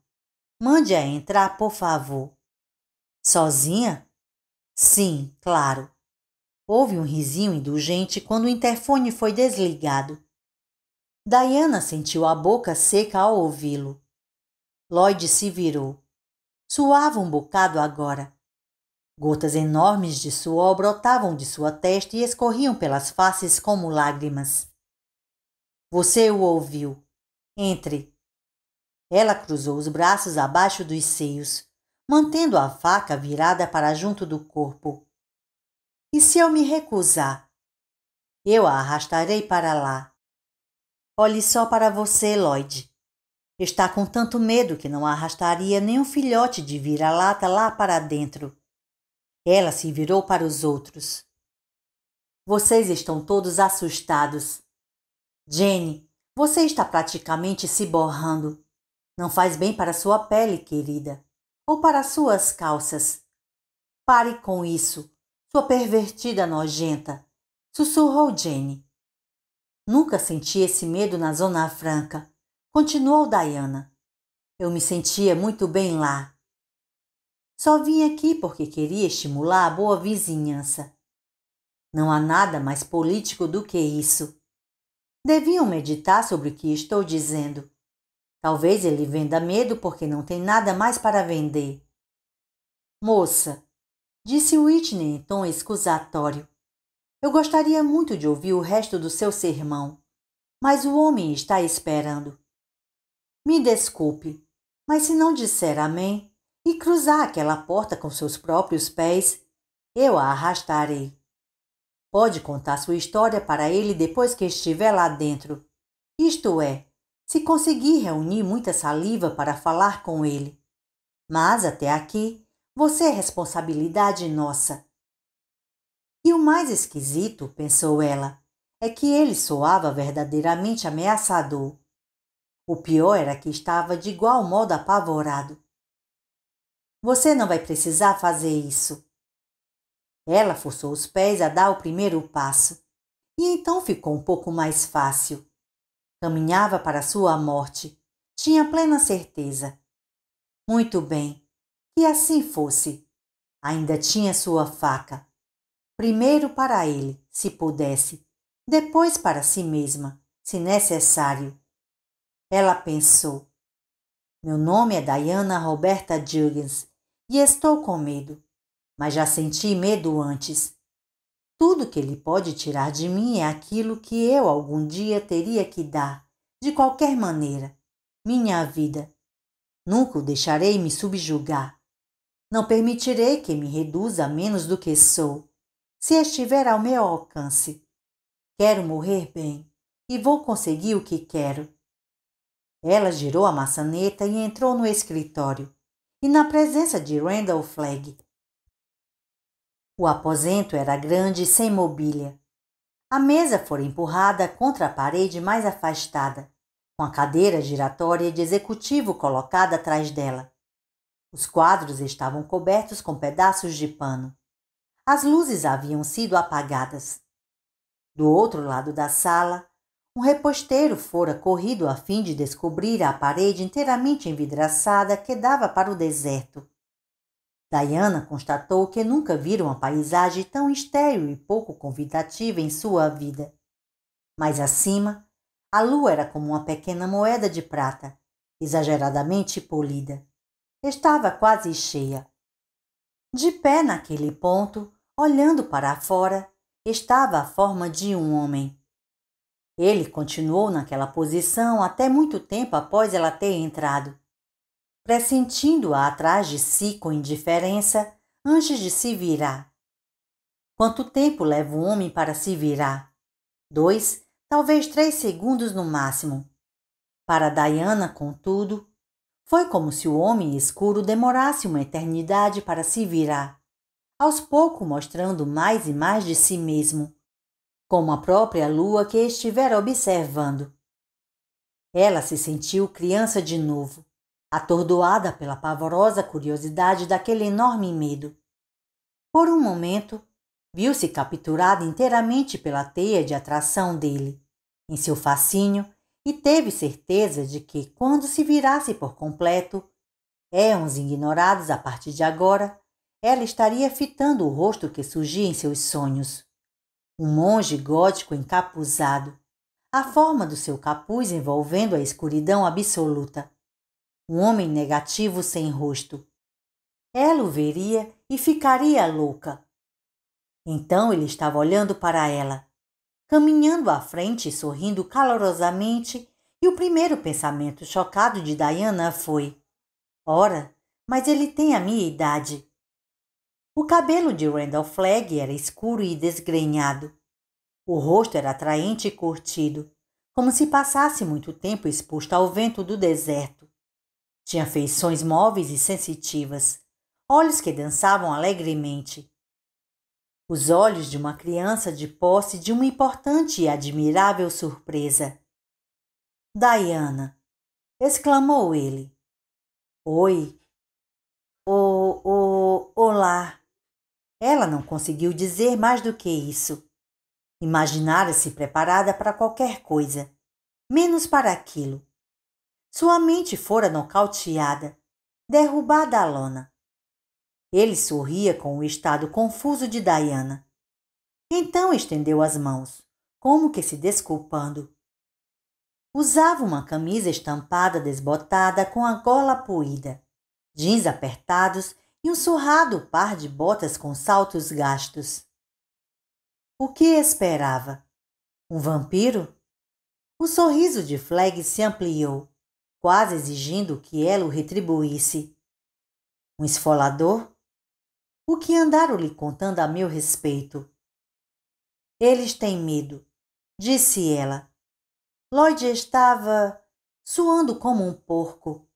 Mande-a entrar, por favor. Sozinha? Sim, claro. Houve um risinho indulgente quando o interfone foi desligado. Diana sentiu a boca seca ao ouvi-lo. Lloyd se virou. Suava um bocado agora. Gotas enormes de suor brotavam de sua testa e escorriam pelas faces como lágrimas. Você o ouviu. Entre. Ela cruzou os braços abaixo dos seios, mantendo a faca virada para junto do corpo. E se eu me recusar? Eu a arrastarei para lá. Olhe só para você, Lloyd. Está com tanto medo que não arrastaria nem um filhote de vira-lata lá para dentro. Ela se virou para os outros. Vocês estão todos assustados. Jenny, você está praticamente se borrando. Não faz bem para sua pele, querida ou para suas calças. Pare com isso, sua pervertida nojenta, sussurrou Jenny. Nunca senti esse medo na Zona Franca, continuou Diana. Eu me sentia muito bem lá. Só vim aqui porque queria estimular a boa vizinhança. Não há nada mais político do que isso. Deviam meditar sobre o que estou dizendo. Talvez ele venda medo porque não tem nada mais para vender. Moça, disse Whitney em tom escusatório, eu gostaria muito de ouvir o resto do seu sermão, mas o homem está esperando. Me desculpe, mas se não disser amém e cruzar aquela porta com seus próprios pés, eu a arrastarei. Pode contar sua história para ele depois que estiver lá dentro. Isto é, se conseguir reunir muita saliva para falar com ele. Mas até aqui, você é responsabilidade nossa. E o mais esquisito, pensou ela, é que ele soava verdadeiramente ameaçador. O pior era que estava de igual modo apavorado. Você não vai precisar fazer isso. Ela forçou os pés a dar o primeiro passo, e então ficou um pouco mais fácil caminhava para sua morte. Tinha plena certeza. Muito bem, que assim fosse. Ainda tinha sua faca. Primeiro para ele, se pudesse, depois para si mesma, se necessário. Ela pensou: Meu nome é Diana Roberta Jurgens e estou com medo, mas já senti medo antes. Tudo que ele pode tirar de mim é aquilo que eu algum dia teria que dar, de qualquer maneira. Minha vida. Nunca o deixarei me subjugar. Não permitirei que me reduza a menos do que sou, se estiver ao meu alcance. Quero morrer bem e vou conseguir o que quero. Ela girou a maçaneta e entrou no escritório. E na presença de Randall Flagg, o aposento era grande e sem mobília. A mesa fora empurrada contra a parede mais afastada, com a cadeira giratória de executivo colocada atrás dela. Os quadros estavam cobertos com pedaços de pano. As luzes haviam sido apagadas. Do outro lado da sala, um reposteiro fora corrido a fim de descobrir a parede inteiramente envidraçada que dava para o deserto. Diana constatou que nunca vira uma paisagem tão estéril e pouco convidativa em sua vida. Mais acima, a lua era como uma pequena moeda de prata, exageradamente polida. Estava quase cheia. De pé naquele ponto, olhando para fora, estava a forma de um homem. Ele continuou naquela posição até muito tempo após ela ter entrado pressentindo-a atrás de si com indiferença antes de se virar. Quanto tempo leva o homem para se virar? Dois, talvez três segundos no máximo. Para Diana, contudo, foi como se o homem escuro demorasse uma eternidade para se virar, aos poucos mostrando mais e mais de si mesmo, como a própria lua que estivera observando. Ela se sentiu criança de novo, atordoada pela pavorosa curiosidade daquele enorme medo. Por um momento, viu-se capturada inteiramente pela teia de atração dele, em seu fascínio, e teve certeza de que, quando se virasse por completo, éons ignorados a partir de agora, ela estaria fitando o rosto que surgia em seus sonhos. Um monge gótico encapuzado, a forma do seu capuz envolvendo a escuridão absoluta um homem negativo sem rosto. Ela o veria e ficaria louca. Então ele estava olhando para ela, caminhando à frente, sorrindo calorosamente, e o primeiro pensamento chocado de Diana foi: Ora, mas ele tem a minha idade. O cabelo de Randall Flagg era escuro e desgrenhado. O rosto era atraente e curtido, como se passasse muito tempo exposto ao vento do deserto. Tinha feições móveis e sensitivas, olhos que dançavam alegremente. Os olhos de uma criança de posse de uma importante e admirável surpresa. Diana! exclamou ele. Oi! O, o, olá! Ela não conseguiu dizer mais do que isso. Imaginara-se preparada para qualquer coisa, menos para aquilo. Sua mente fora nocauteada, derrubada à lona. Ele sorria com o estado confuso de Diana. Então estendeu as mãos, como que se desculpando. Usava uma camisa estampada desbotada com a gola poída, jeans apertados e um surrado par de botas com saltos gastos. O que esperava? Um vampiro? O sorriso de Flag se ampliou quase exigindo que ela o retribuísse. Um esfolador? O que andaram lhe contando a meu respeito? Eles têm medo, disse ela. Lloyd estava suando como um porco.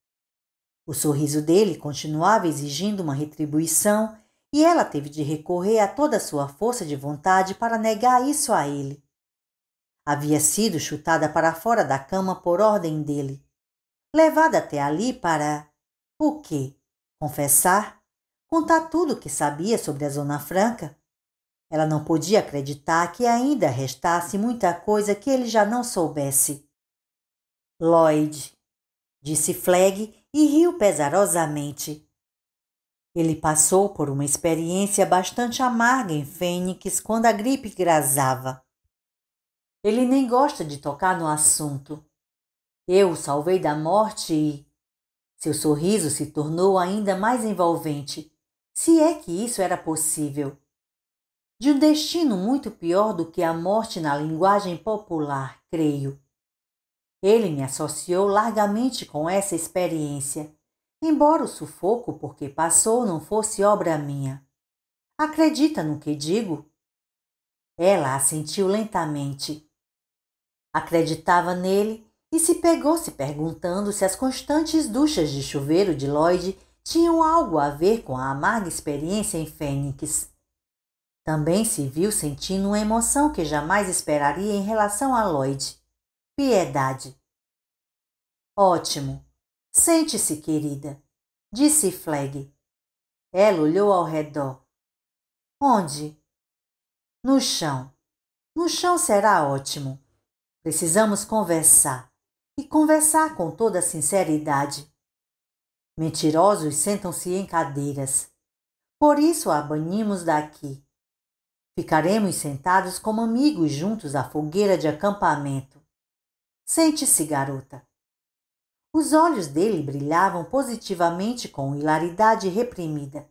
O sorriso dele continuava exigindo uma retribuição e ela teve de recorrer a toda a sua força de vontade para negar isso a ele. Havia sido chutada para fora da cama por ordem dele levada até ali para o quê? Confessar? Contar tudo o que sabia sobre a Zona Franca? Ela não podia acreditar que ainda restasse muita coisa que ele já não soubesse. Lloyd, disse Flag e riu pesarosamente. Ele passou por uma experiência bastante amarga em Fênix quando a gripe grasava. Ele nem gosta de tocar no assunto. Eu o salvei da morte e. Seu sorriso se tornou ainda mais envolvente, se é que isso era possível. De um destino muito pior do que a morte na linguagem popular, creio. Ele me associou largamente com essa experiência, embora o sufoco por que passou não fosse obra minha. Acredita no que digo? Ela assentiu lentamente. Acreditava nele e se pegou se perguntando se as constantes duchas de chuveiro de Lloyd tinham algo a ver com a amarga experiência em Fênix. Também se viu sentindo uma emoção que jamais esperaria em relação a Lloyd. Piedade. Ótimo. Sente-se, querida, disse Flag. Ela olhou ao redor. Onde? No chão. No chão será ótimo. Precisamos conversar e conversar com toda sinceridade. Mentirosos sentam-se em cadeiras. Por isso a banimos daqui. Ficaremos sentados como amigos juntos à fogueira de acampamento. Sente-se, garota. Os olhos dele brilhavam positivamente com hilaridade reprimida,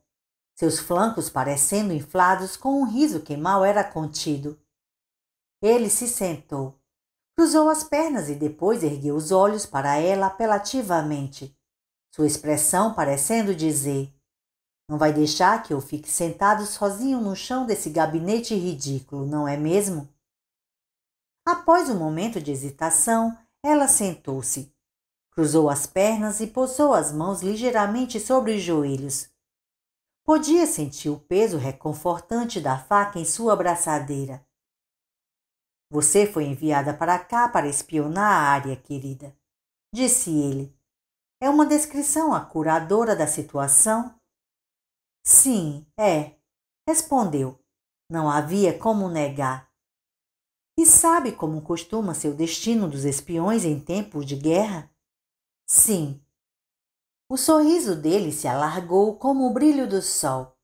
seus flancos parecendo inflados com um riso que mal era contido. Ele se sentou. Cruzou as pernas e depois ergueu os olhos para ela apelativamente, sua expressão parecendo dizer: Não vai deixar que eu fique sentado sozinho no chão desse gabinete ridículo, não é mesmo? Após um momento de hesitação, ela sentou-se, cruzou as pernas e pousou as mãos ligeiramente sobre os joelhos. Podia sentir o peso reconfortante da faca em sua abraçadeira. Você foi enviada para cá para espionar a área, querida, disse ele. É uma descrição acuradora da situação? Sim, é, respondeu. Não havia como negar. E sabe como costuma ser o destino dos espiões em tempos de guerra? Sim. O sorriso dele se alargou como o brilho do sol.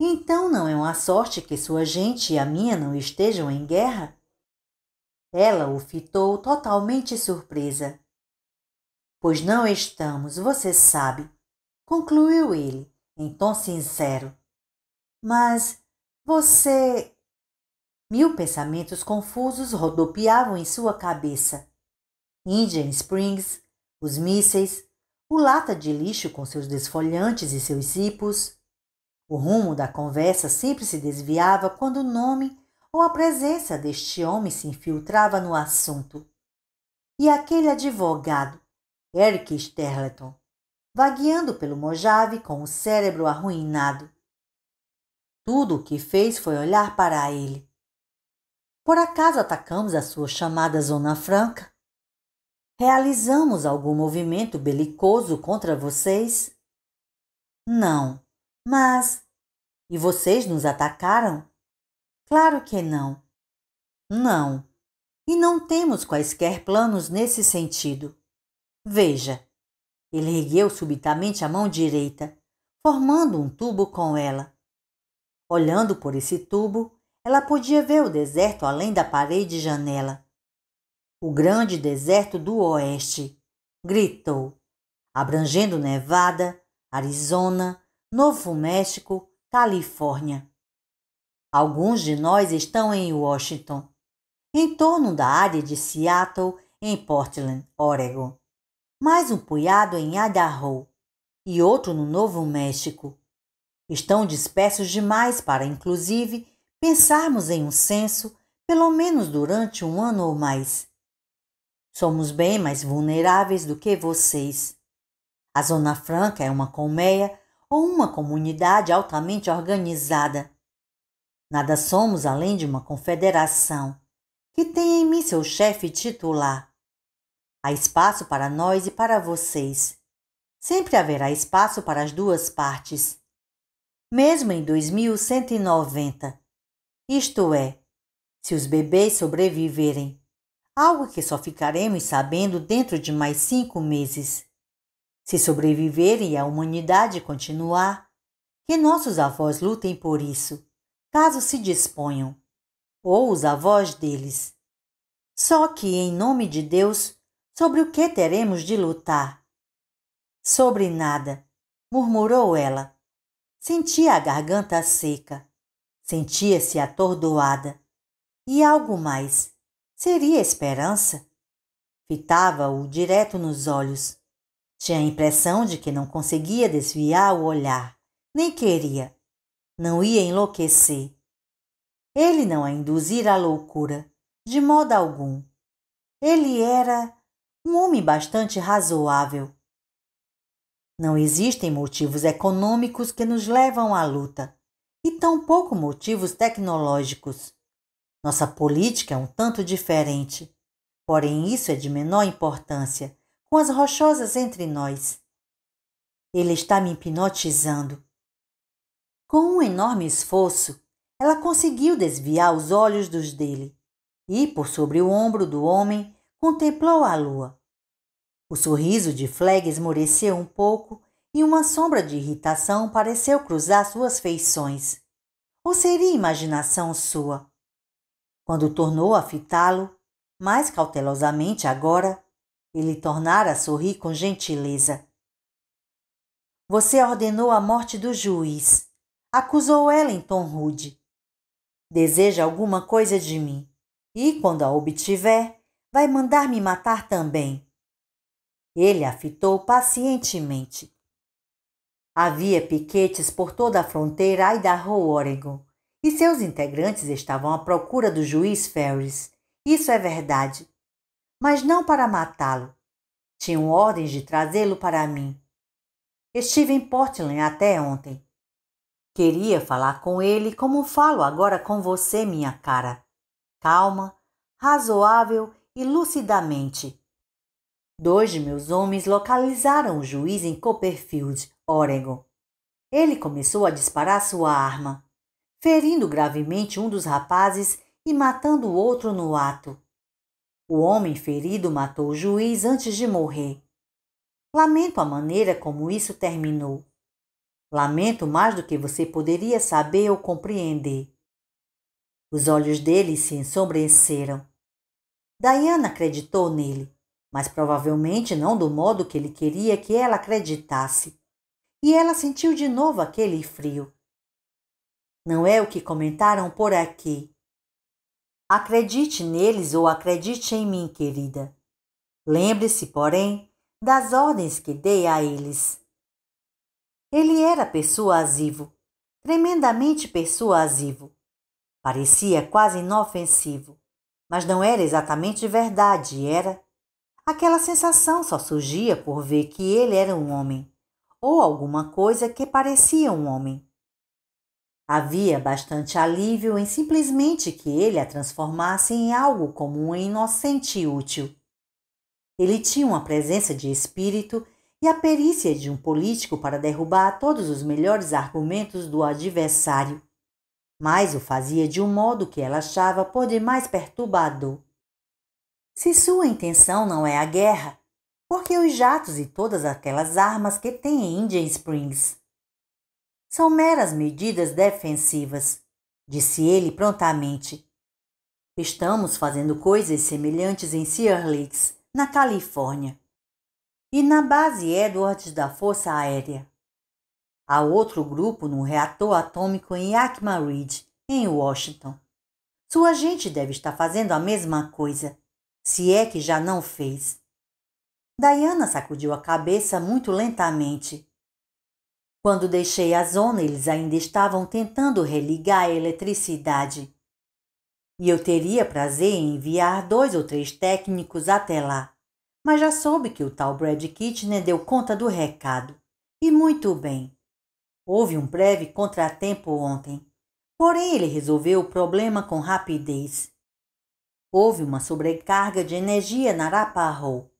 Então não é uma sorte que sua gente e a minha não estejam em guerra? Ela o fitou totalmente surpresa. Pois não estamos, você sabe, concluiu ele, em tom sincero. Mas você. Mil pensamentos confusos rodopiavam em sua cabeça. Indian Springs, os mísseis, o lata de lixo com seus desfolhantes e seus cipos. O rumo da conversa sempre se desviava quando o nome ou a presença deste homem se infiltrava no assunto. E aquele advogado, Eric Sterleton, vagueando pelo Mojave com o cérebro arruinado. Tudo o que fez foi olhar para ele. Por acaso atacamos a sua chamada Zona Franca? Realizamos algum movimento belicoso contra vocês? Não. Mas. E vocês nos atacaram? Claro que não. Não. E não temos quaisquer planos nesse sentido. Veja. Ele ergueu subitamente a mão direita, formando um tubo com ela. Olhando por esse tubo, ela podia ver o deserto além da parede e janela. O grande deserto do oeste, gritou, abrangendo Nevada, Arizona, Novo México, Califórnia. Alguns de nós estão em Washington, em torno da área de Seattle, em Portland, Oregon, mais um punhado em Idaho e outro no Novo México. Estão dispersos demais para, inclusive, pensarmos em um censo, pelo menos durante um ano ou mais. Somos bem mais vulneráveis do que vocês. A Zona Franca é uma colmeia ou uma comunidade altamente organizada. Nada somos além de uma confederação, que tem em mim seu chefe titular. Há espaço para nós e para vocês. Sempre haverá espaço para as duas partes. Mesmo em 2190. Isto é, se os bebês sobreviverem, algo que só ficaremos sabendo dentro de mais cinco meses se sobreviver e a humanidade continuar, que nossos avós lutem por isso, caso se disponham, ou os avós deles. Só que, em nome de Deus, sobre o que teremos de lutar? Sobre nada, murmurou ela. Sentia a garganta seca, sentia-se atordoada. E algo mais. Seria esperança? Fitava-o direto nos olhos. Tinha a impressão de que não conseguia desviar o olhar, nem queria. Não ia enlouquecer. Ele não a induzira à loucura, de modo algum. Ele era um homem bastante razoável. Não existem motivos econômicos que nos levam à luta, e tampouco motivos tecnológicos. Nossa política é um tanto diferente, porém isso é de menor importância com as rochosas entre nós. Ele está me hipnotizando. Com um enorme esforço, ela conseguiu desviar os olhos dos dele e, por sobre o ombro do homem, contemplou a lua. O sorriso de Flag esmoreceu um pouco e uma sombra de irritação pareceu cruzar suas feições. Ou seria imaginação sua? Quando tornou a fitá-lo, mais cautelosamente agora, ele tornara a sorrir com gentileza. Você ordenou a morte do juiz. Acusou ela em tom rude. Deseja alguma coisa de mim. E, quando a obtiver, vai mandar me matar também. Ele a fitou pacientemente. Havia piquetes por toda a fronteira Idaho-Oregon e seus integrantes estavam à procura do juiz Ferris. Isso é verdade mas não para matá-lo. Tinham ordens de trazê-lo para mim. Estive em Portland até ontem. Queria falar com ele como falo agora com você, minha cara. Calma, razoável e lucidamente. Dois de meus homens localizaram o juiz em Copperfield, Oregon. Ele começou a disparar sua arma, ferindo gravemente um dos rapazes e matando o outro no ato. O homem ferido matou o juiz antes de morrer. Lamento a maneira como isso terminou. Lamento mais do que você poderia saber ou compreender. Os olhos dele se ensombreceram. Diana acreditou nele, mas provavelmente não do modo que ele queria que ela acreditasse. E ela sentiu de novo aquele frio. Não é o que comentaram por aqui, Acredite neles ou acredite em mim, querida. Lembre-se, porém, das ordens que dei a eles. Ele era persuasivo, tremendamente persuasivo. Parecia quase inofensivo, mas não era exatamente verdade, era. Aquela sensação só surgia por ver que ele era um homem, ou alguma coisa que parecia um homem. Havia bastante alívio em simplesmente que ele a transformasse em algo comum um inocente e útil. Ele tinha uma presença de espírito e a perícia de um político para derrubar todos os melhores argumentos do adversário, mas o fazia de um modo que ela achava por demais perturbador. Se sua intenção não é a guerra, por que os jatos e todas aquelas armas que tem em Indian Springs? São meras medidas defensivas, disse ele prontamente. Estamos fazendo coisas semelhantes em Sierra Lakes, na Califórnia, e na base Edwards da Força Aérea. Há outro grupo no reator atômico em Yakima Ridge, em Washington. Sua gente deve estar fazendo a mesma coisa, se é que já não fez. Diana sacudiu a cabeça muito lentamente. Quando deixei a zona, eles ainda estavam tentando religar a eletricidade. E eu teria prazer em enviar dois ou três técnicos até lá. Mas já soube que o tal Brad Kitchener deu conta do recado. E muito bem. Houve um breve contratempo ontem. Porém, ele resolveu o problema com rapidez. Houve uma sobrecarga de energia na Arapaho.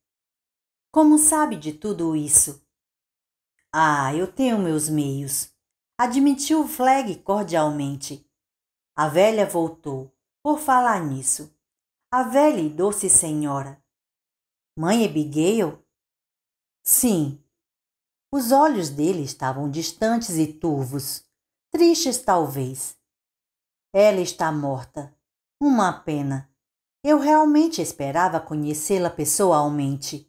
Como sabe de tudo isso? Ah, eu tenho meus meios, admitiu Flag cordialmente. A velha voltou, por falar nisso. A velha e doce senhora. Mãe Abigail? Sim. Os olhos dele estavam distantes e turvos, tristes talvez. Ela está morta. Uma pena. Eu realmente esperava conhecê-la pessoalmente.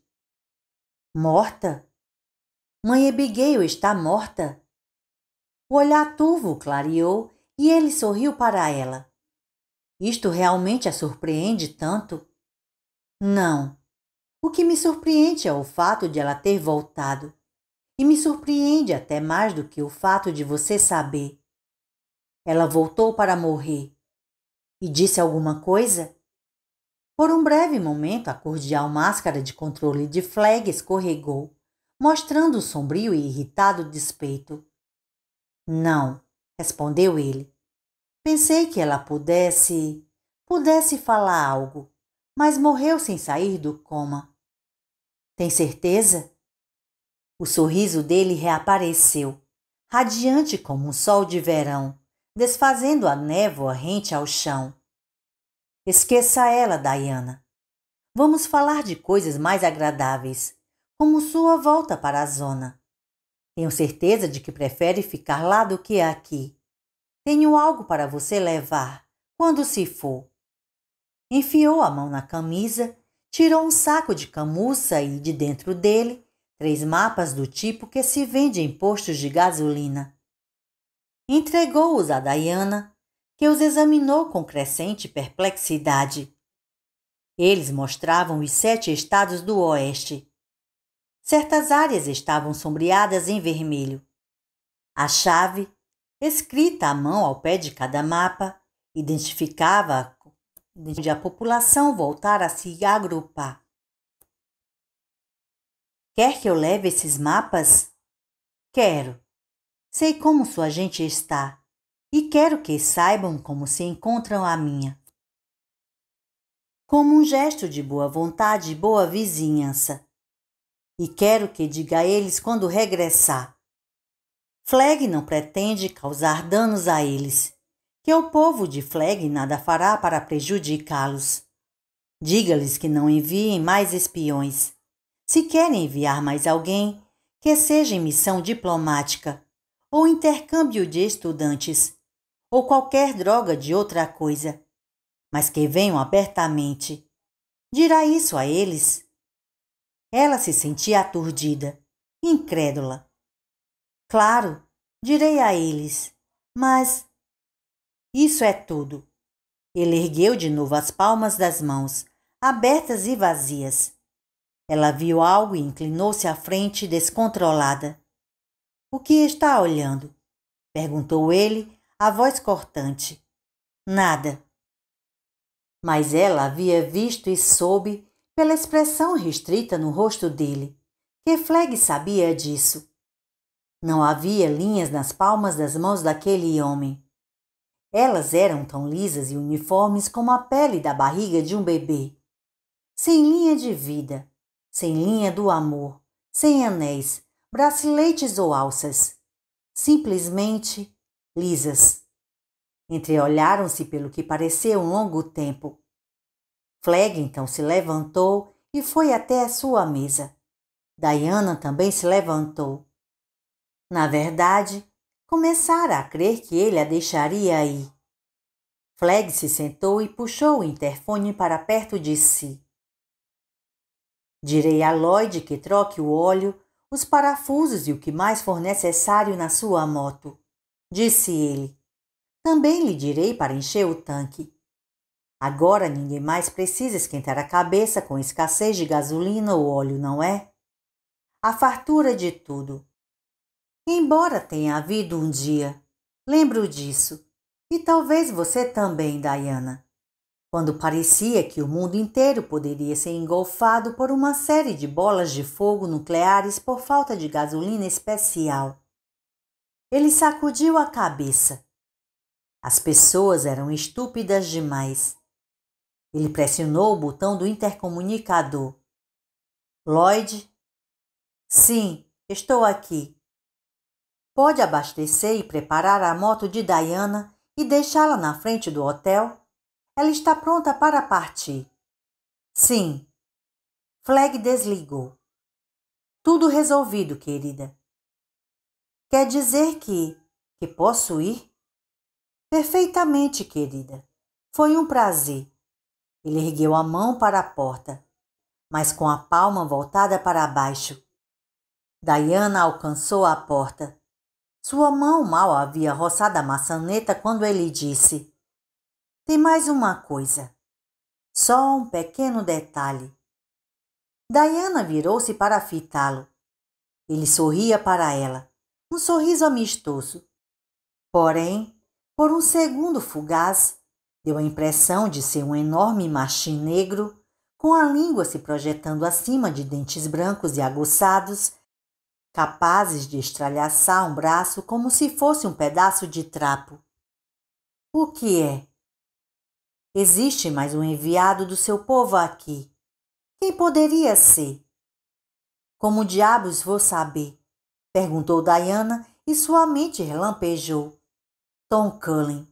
Morta? Mãe Abigail está morta. O olhar turvo clareou e ele sorriu para ela. Isto realmente a surpreende tanto? Não. O que me surpreende é o fato de ela ter voltado. E me surpreende até mais do que o fato de você saber. Ela voltou para morrer. E disse alguma coisa? Por um breve momento, a cordial máscara de controle de Flag escorregou mostrando sombrio e irritado despeito. Não, respondeu ele. Pensei que ela pudesse. pudesse falar algo, mas morreu sem sair do coma. Tem certeza? O sorriso dele reapareceu, radiante como um sol de verão, desfazendo a névoa rente ao chão. Esqueça ela, Diana. Vamos falar de coisas mais agradáveis como sua volta para a zona. Tenho certeza de que prefere ficar lá do que aqui. Tenho algo para você levar, quando se for. Enfiou a mão na camisa, tirou um saco de camuça e, de dentro dele, três mapas do tipo que se vende em postos de gasolina. Entregou-os a Diana, que os examinou com crescente perplexidade. Eles mostravam os sete estados do Oeste, Certas áreas estavam sombreadas em vermelho. A chave, escrita à mão ao pé de cada mapa, identificava onde a população voltara a se agrupar. Quer que eu leve esses mapas? Quero. Sei como sua gente está e quero que saibam como se encontram a minha. Como um gesto de boa vontade e boa vizinhança, e quero que diga a eles quando regressar. Fleg não pretende causar danos a eles, que o povo de Fleg nada fará para prejudicá-los. Diga-lhes que não enviem mais espiões. Se querem enviar mais alguém, que seja em missão diplomática, ou intercâmbio de estudantes, ou qualquer droga de outra coisa, mas que venham abertamente. Dirá isso a eles ela se sentia aturdida, incrédula. Claro, direi a eles, mas. Isso é tudo. Ele ergueu de novo as palmas das mãos, abertas e vazias. Ela viu algo e inclinou-se à frente, descontrolada. O que está olhando? perguntou ele, a voz cortante. Nada. Mas ela havia visto e soube pela expressão restrita no rosto dele, que Flegg sabia disso. Não havia linhas nas palmas das mãos daquele homem. Elas eram tão lisas e uniformes como a pele da barriga de um bebê. Sem linha de vida, sem linha do amor, sem anéis, braceletes ou alças. Simplesmente lisas. Entreolharam-se pelo que pareceu um longo tempo. Flegg então se levantou e foi até a sua mesa. Diana também se levantou. Na verdade, começara a crer que ele a deixaria aí. Flegg se sentou e puxou o interfone para perto de si. Direi a Lloyd que troque o óleo, os parafusos e o que mais for necessário na sua moto, disse ele. Também lhe direi para encher o tanque. Agora ninguém mais precisa esquentar a cabeça com escassez de gasolina ou óleo, não é? A fartura de tudo. Embora tenha havido um dia, lembro disso, e talvez você também, Diana, quando parecia que o mundo inteiro poderia ser engolfado por uma série de bolas de fogo nucleares por falta de gasolina especial. Ele sacudiu a cabeça. As pessoas eram estúpidas demais. Ele pressionou o botão do intercomunicador. Lloyd? Sim, estou aqui. Pode abastecer e preparar a moto de Diana e deixá-la na frente do hotel? Ela está pronta para partir. Sim. Flag desligou. Tudo resolvido, querida. Quer dizer que. que posso ir? Perfeitamente, querida. Foi um prazer. Ele ergueu a mão para a porta, mas com a palma voltada para baixo. Diana alcançou a porta. Sua mão mal havia roçado a maçaneta quando ele disse: Tem mais uma coisa. Só um pequeno detalhe. Diana virou-se para fitá-lo. Ele sorria para ela, um sorriso amistoso. Porém, por um segundo fugaz, Deu a impressão de ser um enorme machim negro, com a língua se projetando acima de dentes brancos e aguçados, capazes de estralhaçar um braço como se fosse um pedaço de trapo. O que é? Existe mais um enviado do seu povo aqui. Quem poderia ser? Como diabos vou saber? perguntou Diana e sua mente relampejou. Tom Cullen.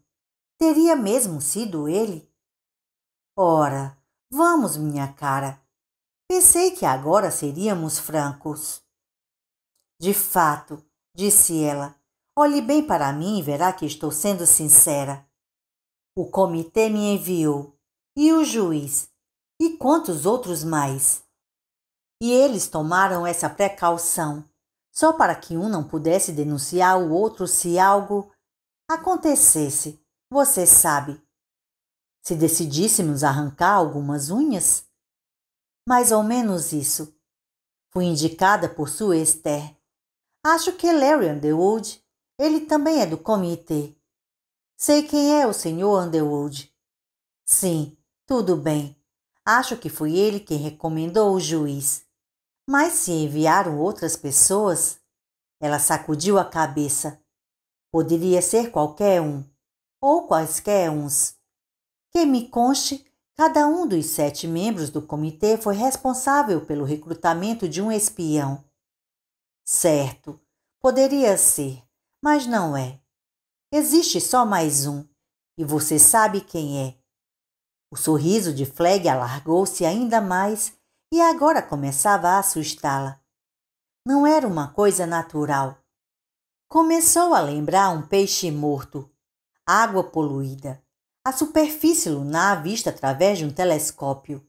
Teria mesmo sido ele? Ora, vamos, minha cara. Pensei que agora seríamos francos. De fato, disse ela, olhe bem para mim e verá que estou sendo sincera. O comitê me enviou, e o juiz, e quantos outros mais. E eles tomaram essa precaução, só para que um não pudesse denunciar o outro se algo acontecesse você sabe. Se decidíssemos arrancar algumas unhas? Mais ou menos isso. Fui indicada por sua Esther. Acho que Larry Underwood, ele também é do comitê. Sei quem é o senhor Underwood. Sim, tudo bem. Acho que foi ele quem recomendou o juiz. Mas se enviaram outras pessoas? Ela sacudiu a cabeça. Poderia ser qualquer um ou quaisquer uns. Que me conste, cada um dos sete membros do comitê foi responsável pelo recrutamento de um espião. Certo, poderia ser, mas não é. Existe só mais um, e você sabe quem é. O sorriso de Flag alargou-se ainda mais e agora começava a assustá-la. Não era uma coisa natural. Começou a lembrar um peixe morto, água poluída, a superfície lunar vista através de um telescópio.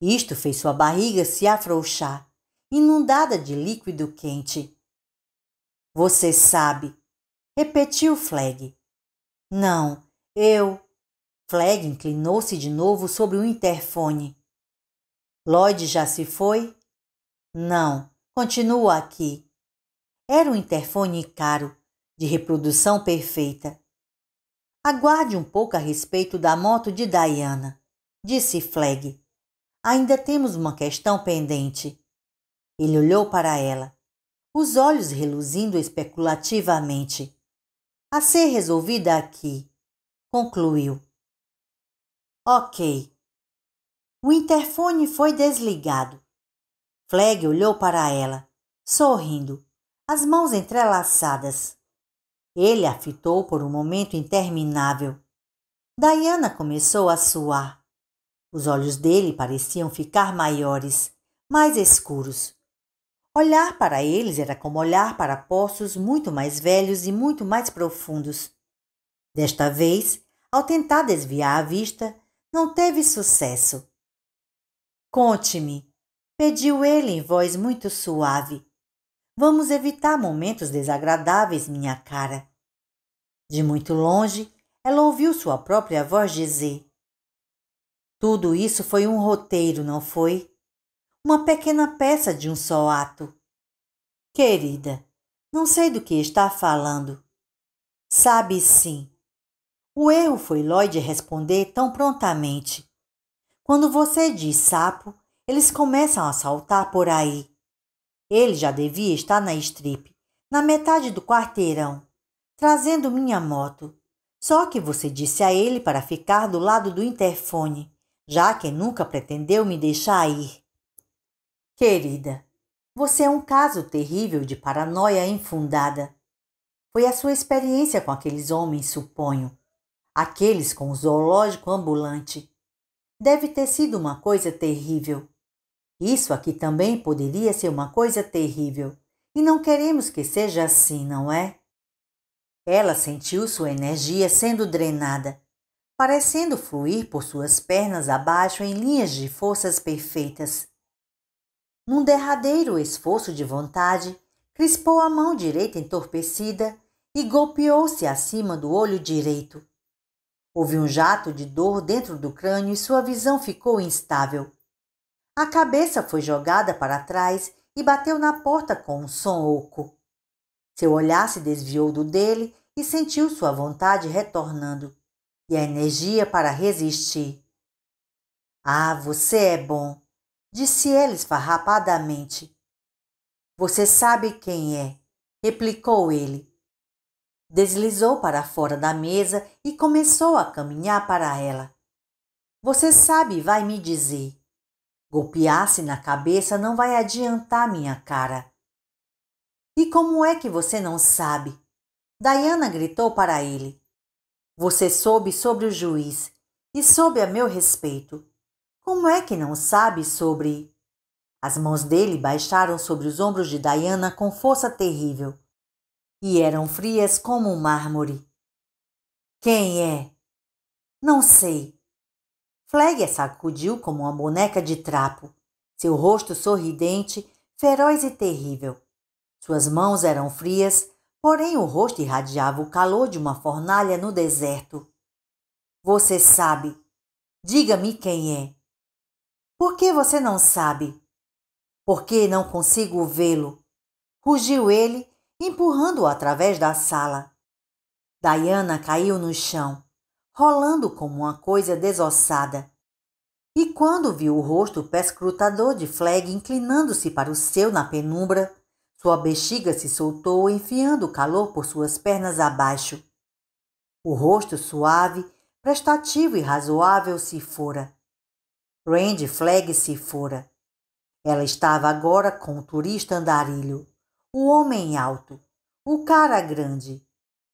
Isto fez sua barriga se afrouxar, inundada de líquido quente. Você sabe, repetiu Flag. Não, eu. Flag inclinou-se de novo sobre o interfone. Lloyd já se foi? Não, continua aqui. Era um interfone caro, de reprodução perfeita. Aguarde um pouco a respeito da moto de Diana, disse Flag. Ainda temos uma questão pendente. Ele olhou para ela, os olhos reluzindo especulativamente. A ser resolvida aqui, concluiu. Ok. O interfone foi desligado. Flag olhou para ela, sorrindo, as mãos entrelaçadas. Ele a fitou por um momento interminável. Diana começou a suar. Os olhos dele pareciam ficar maiores, mais escuros. Olhar para eles era como olhar para poços muito mais velhos e muito mais profundos. Desta vez, ao tentar desviar a vista, não teve sucesso. Conte-me, pediu ele em voz muito suave. Vamos evitar momentos desagradáveis, minha cara. De muito longe, ela ouviu sua própria voz dizer: Tudo isso foi um roteiro, não foi? Uma pequena peça de um só ato. Querida, não sei do que está falando. Sabe sim. O erro foi Lloyd responder tão prontamente. Quando você diz sapo, eles começam a saltar por aí. Ele já devia estar na Strip, na metade do quarteirão, trazendo minha moto. Só que você disse a ele para ficar do lado do interfone, já que nunca pretendeu me deixar ir. Querida, você é um caso terrível de paranoia infundada. Foi a sua experiência com aqueles homens, suponho. Aqueles com o zoológico ambulante. Deve ter sido uma coisa terrível. Isso aqui também poderia ser uma coisa terrível, e não queremos que seja assim, não é? Ela sentiu sua energia sendo drenada, parecendo fluir por suas pernas abaixo em linhas de forças perfeitas. Num derradeiro esforço de vontade, crispou a mão direita entorpecida e golpeou-se acima do olho direito. Houve um jato de dor dentro do crânio e sua visão ficou instável. A cabeça foi jogada para trás e bateu na porta com um som oco. Seu olhar se desviou do dele e sentiu sua vontade retornando e a energia para resistir. Ah, você é bom, disse ele esfarrapadamente. Você sabe quem é, replicou ele. Deslizou para fora da mesa e começou a caminhar para ela. Você sabe, vai me dizer. Golpear-se na cabeça não vai adiantar minha cara. E como é que você não sabe? Diana gritou para ele. Você soube sobre o juiz e soube a meu respeito. Como é que não sabe sobre. As mãos dele baixaram sobre os ombros de Diana com força terrível e eram frias como um mármore. Quem é? Não sei. Fleia sacudiu como uma boneca de trapo, seu rosto sorridente, feroz e terrível. Suas mãos eram frias, porém o rosto irradiava o calor de uma fornalha no deserto. Você sabe. Diga-me quem é. Por que você não sabe? Porque não consigo vê-lo. Rugiu ele, empurrando-o através da sala. Diana caiu no chão rolando como uma coisa desossada. E quando viu o rosto perscrutador de Flag inclinando-se para o seu na penumbra, sua bexiga se soltou, enfiando o calor por suas pernas abaixo. O rosto suave, prestativo e razoável se fora. Randy Flag se fora. Ela estava agora com o turista andarilho, o homem alto, o cara grande,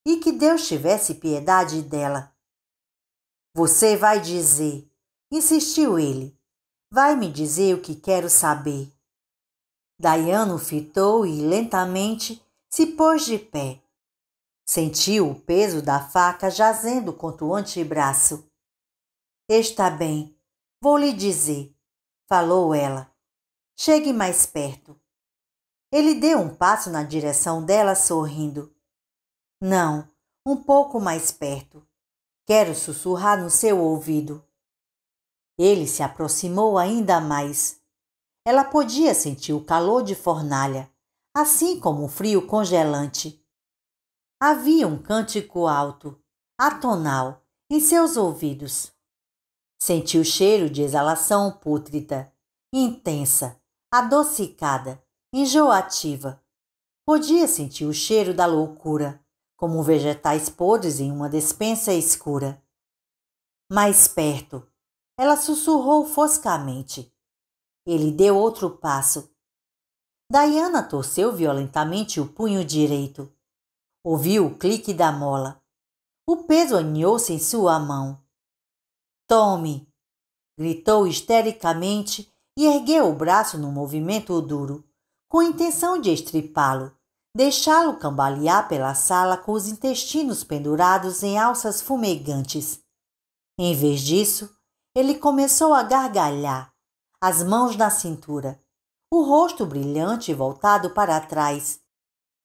e que Deus tivesse piedade dela. Você vai dizer, insistiu ele. Vai me dizer o que quero saber. Daiano fitou e lentamente se pôs de pé. Sentiu o peso da faca jazendo contra o antebraço. Está bem, vou lhe dizer, falou ela. Chegue mais perto. Ele deu um passo na direção dela, sorrindo. Não, um pouco mais perto. Quero sussurrar no seu ouvido. Ele se aproximou ainda mais. Ela podia sentir o calor de fornalha, assim como o frio congelante. Havia um cântico alto, atonal, em seus ouvidos. Sentiu o cheiro de exalação pútrida, intensa, adocicada, enjoativa. Podia sentir o cheiro da loucura, como vegetais podres em uma despensa escura. Mais perto, ela sussurrou foscamente. Ele deu outro passo. Diana torceu violentamente o punho direito. Ouviu o clique da mola. O peso aninhou-se em sua mão. Tome! gritou histericamente e ergueu o braço num movimento duro, com intenção de estripá-lo deixá-lo cambalear pela sala com os intestinos pendurados em alças fumegantes. Em vez disso, ele começou a gargalhar, as mãos na cintura, o rosto brilhante voltado para trás,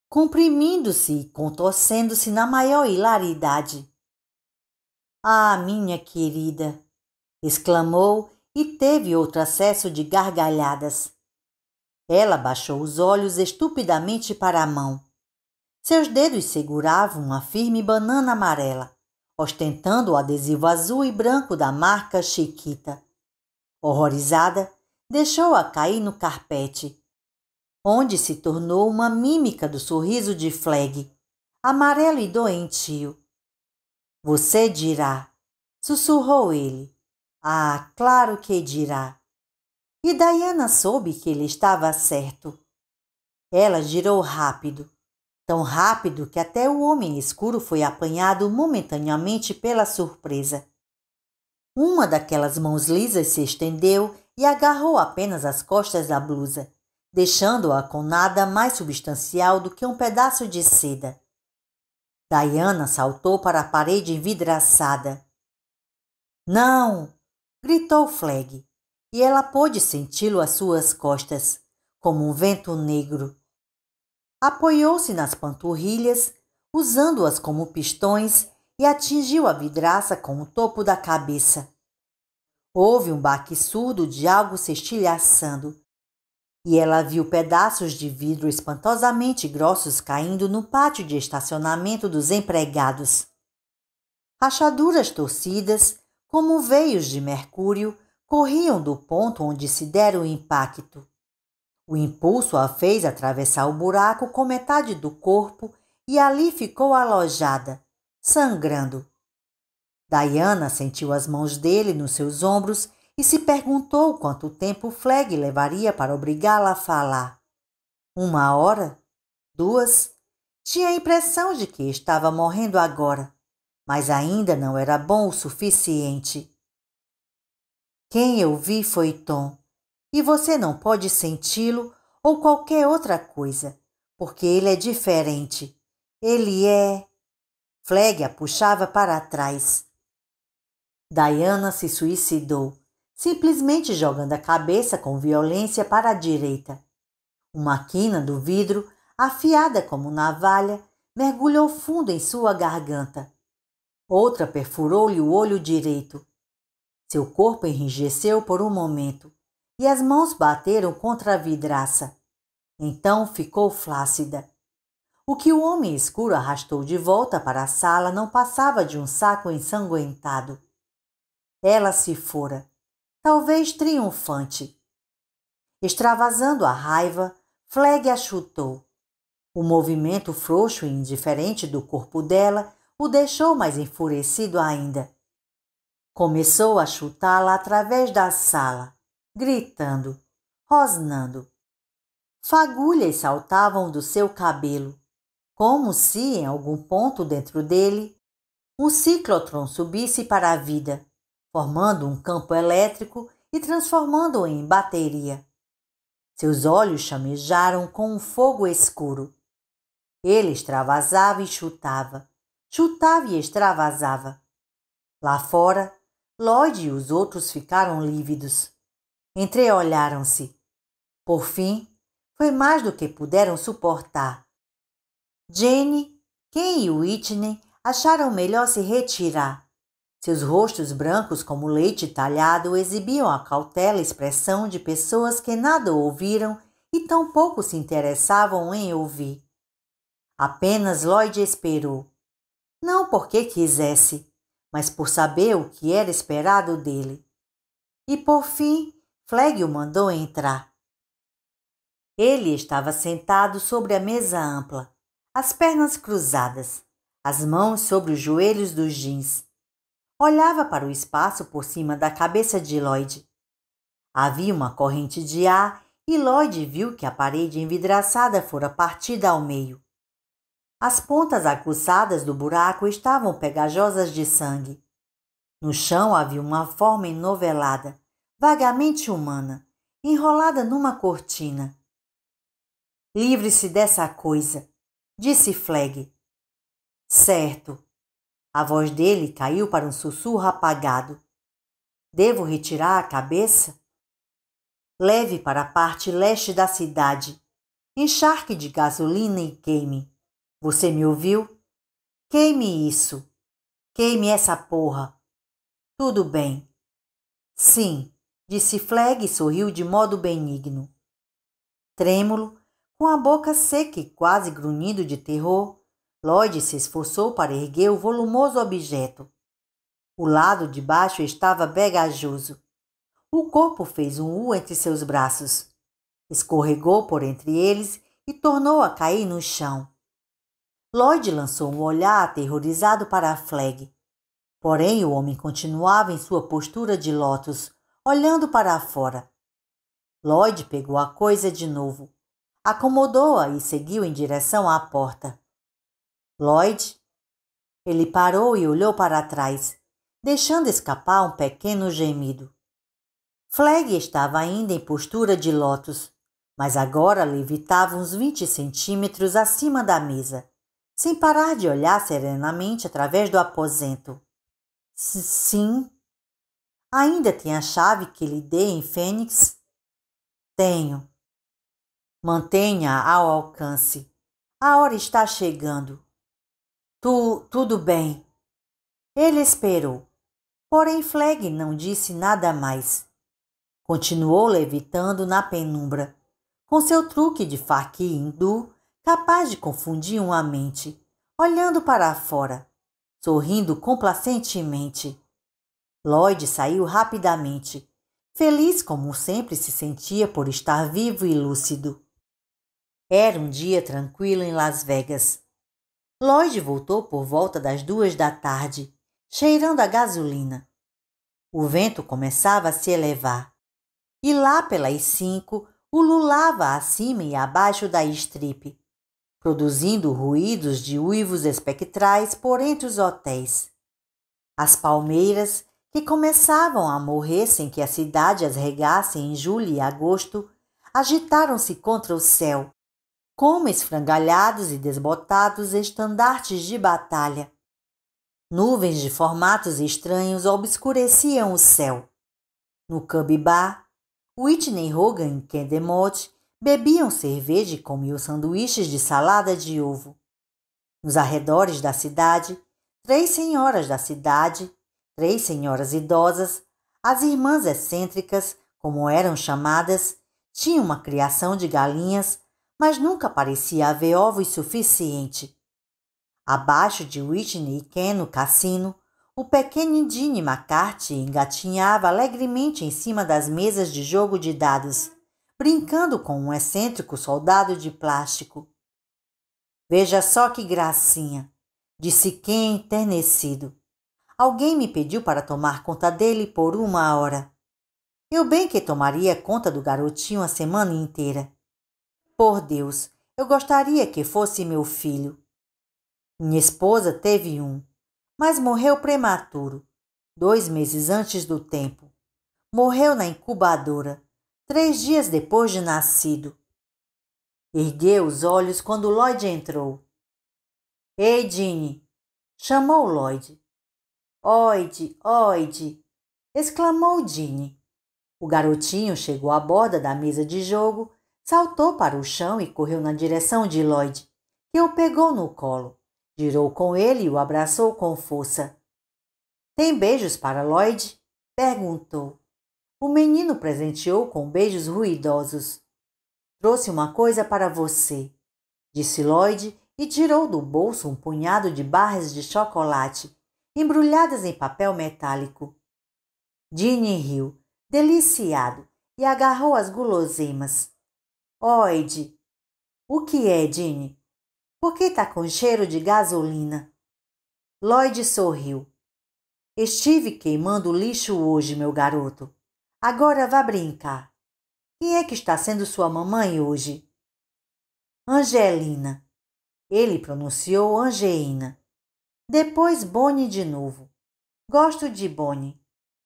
comprimindo-se e contorcendo-se na maior hilaridade. Ah, minha querida! exclamou e teve outro acesso de gargalhadas. Ela baixou os olhos estupidamente para a mão. Seus dedos seguravam uma firme banana amarela, ostentando o adesivo azul e branco da marca Chiquita. Horrorizada, deixou-a cair no carpete, onde se tornou uma mímica do sorriso de Flag, amarelo e doentio. Você dirá, sussurrou ele. Ah, claro que dirá. E Diana soube que ele estava certo. Ela girou rápido, tão rápido que até o homem escuro foi apanhado momentaneamente pela surpresa. Uma daquelas mãos lisas se estendeu e agarrou apenas as costas da blusa, deixando-a com nada mais substancial do que um pedaço de seda. Diana saltou para a parede vidraçada. Não! gritou Flag e ela pôde senti-lo às suas costas, como um vento negro. Apoiou-se nas panturrilhas, usando-as como pistões e atingiu a vidraça com o topo da cabeça. Houve um baque surdo de algo se estilhaçando, e ela viu pedaços de vidro espantosamente grossos caindo no pátio de estacionamento dos empregados. Rachaduras torcidas, como veios de mercúrio, corriam do ponto onde se dera o impacto. O impulso a fez atravessar o buraco com metade do corpo e ali ficou alojada, sangrando. Diana sentiu as mãos dele nos seus ombros e se perguntou quanto tempo Flag levaria para obrigá-la a falar. Uma hora? Duas? Tinha a impressão de que estava morrendo agora, mas ainda não era bom o suficiente. Quem eu vi foi Tom, e você não pode senti-lo ou qualquer outra coisa, porque ele é diferente. Ele é. Flega puxava para trás. Diana se suicidou, simplesmente jogando a cabeça com violência para a direita. Uma quina do vidro, afiada como navalha, mergulhou fundo em sua garganta. Outra perfurou-lhe o olho direito seu corpo enrijeceu por um momento e as mãos bateram contra a vidraça. Então ficou flácida. O que o homem escuro arrastou de volta para a sala não passava de um saco ensanguentado. Ela se fora, talvez triunfante. Extravasando a raiva, Flag a chutou. O movimento frouxo e indiferente do corpo dela o deixou mais enfurecido ainda. Começou a chutá-la através da sala, gritando, rosnando. Fagulhas saltavam do seu cabelo, como se em algum ponto dentro dele um ciclotron subisse para a vida, formando um campo elétrico e transformando-o em bateria. Seus olhos chamejaram com um fogo escuro. Ele extravasava e chutava, chutava e extravasava. Lá fora, Lloyd e os outros ficaram lívidos. Entreolharam-se. Por fim, foi mais do que puderam suportar. Jane, Ken e Whitney acharam melhor se retirar. Seus rostos brancos como leite talhado exibiam a cautela expressão de pessoas que nada ouviram e tão pouco se interessavam em ouvir. Apenas Lloyd esperou. Não porque quisesse, mas por saber o que era esperado dele. E por fim, Flegg o mandou entrar. Ele estava sentado sobre a mesa ampla, as pernas cruzadas, as mãos sobre os joelhos dos jeans. Olhava para o espaço por cima da cabeça de Lloyd. Havia uma corrente de ar e Lloyd viu que a parede envidraçada fora partida ao meio. As pontas acusadas do buraco estavam pegajosas de sangue. No chão havia uma forma enovelada, vagamente humana, enrolada numa cortina. Livre-se dessa coisa, disse Flag. Certo. A voz dele caiu para um sussurro apagado. Devo retirar a cabeça? Leve para a parte leste da cidade. Encharque de gasolina e queime. Você me ouviu? Queime isso. Queime essa porra. Tudo bem. Sim, disse Flegg e sorriu de modo benigno. Trêmulo, com a boca seca e quase grunhido de terror, Lloyd se esforçou para erguer o volumoso objeto. O lado de baixo estava pegajoso. O corpo fez um U entre seus braços. Escorregou por entre eles e tornou a cair no chão. Lloyd lançou um olhar aterrorizado para a Flag. Porém, o homem continuava em sua postura de lótus, olhando para fora. Lloyd pegou a coisa de novo, acomodou-a e seguiu em direção à porta. Lloyd? Ele parou e olhou para trás, deixando escapar um pequeno gemido. Flag estava ainda em postura de lótus, mas agora levitava uns 20 centímetros acima da mesa sem parar de olhar serenamente através do aposento. Sim. Ainda tem a chave que lhe dei em Fênix? Tenho. Mantenha ao alcance. A hora está chegando. Tu, tudo bem. Ele esperou. Porém, Flag não disse nada mais. Continuou levitando na penumbra, com seu truque de faqui hindu capaz de confundir uma mente, olhando para fora, sorrindo complacentemente. Lloyd saiu rapidamente, feliz como sempre se sentia por estar vivo e lúcido. Era um dia tranquilo em Las Vegas. Lloyd voltou por volta das duas da tarde, cheirando a gasolina. O vento começava a se elevar. E lá pelas cinco, ululava acima e abaixo da estripe, produzindo ruídos de uivos espectrais por entre os hotéis. As palmeiras, que começavam a morrer sem que a cidade as regasse em julho e agosto, agitaram-se contra o céu, como esfrangalhados e desbotados estandartes de batalha. Nuvens de formatos estranhos obscureciam o céu. No Bar, Whitney Hogan e Kendemott bebiam cerveja e comiam sanduíches de salada de ovo. Nos arredores da cidade, três senhoras da cidade, três senhoras idosas, as irmãs excêntricas, como eram chamadas, tinham uma criação de galinhas, mas nunca parecia haver ovos suficiente. Abaixo de Whitney e Ken no cassino, o pequeno Dini McCarthy engatinhava alegremente em cima das mesas de jogo de dados, brincando com um excêntrico soldado de plástico. Veja só que gracinha, disse Ken enternecido. Alguém me pediu para tomar conta dele por uma hora. Eu bem que tomaria conta do garotinho a semana inteira. Por Deus, eu gostaria que fosse meu filho. Minha esposa teve um, mas morreu prematuro, dois meses antes do tempo. Morreu na incubadora, três dias depois de nascido. Ergueu os olhos quando Lloyd entrou. Ei, Dini! chamou Lloyd. Oide, oide! exclamou Dini. O garotinho chegou à borda da mesa de jogo, saltou para o chão e correu na direção de Lloyd, que o pegou no colo, girou com ele e o abraçou com força. Tem beijos para Lloyd? perguntou. O menino presenteou com beijos ruidosos. Trouxe uma coisa para você, disse Lloyd e tirou do bolso um punhado de barras de chocolate, embrulhadas em papel metálico. Dini riu, deliciado, e agarrou as guloseimas. Oide! O que é, Dini? Por que tá com cheiro de gasolina? Lloyd sorriu. Estive queimando lixo hoje, meu garoto. Agora vá brincar. Quem é que está sendo sua mamãe hoje? Angelina. Ele pronunciou Angelina. Depois Bonnie de novo. Gosto de Bonnie,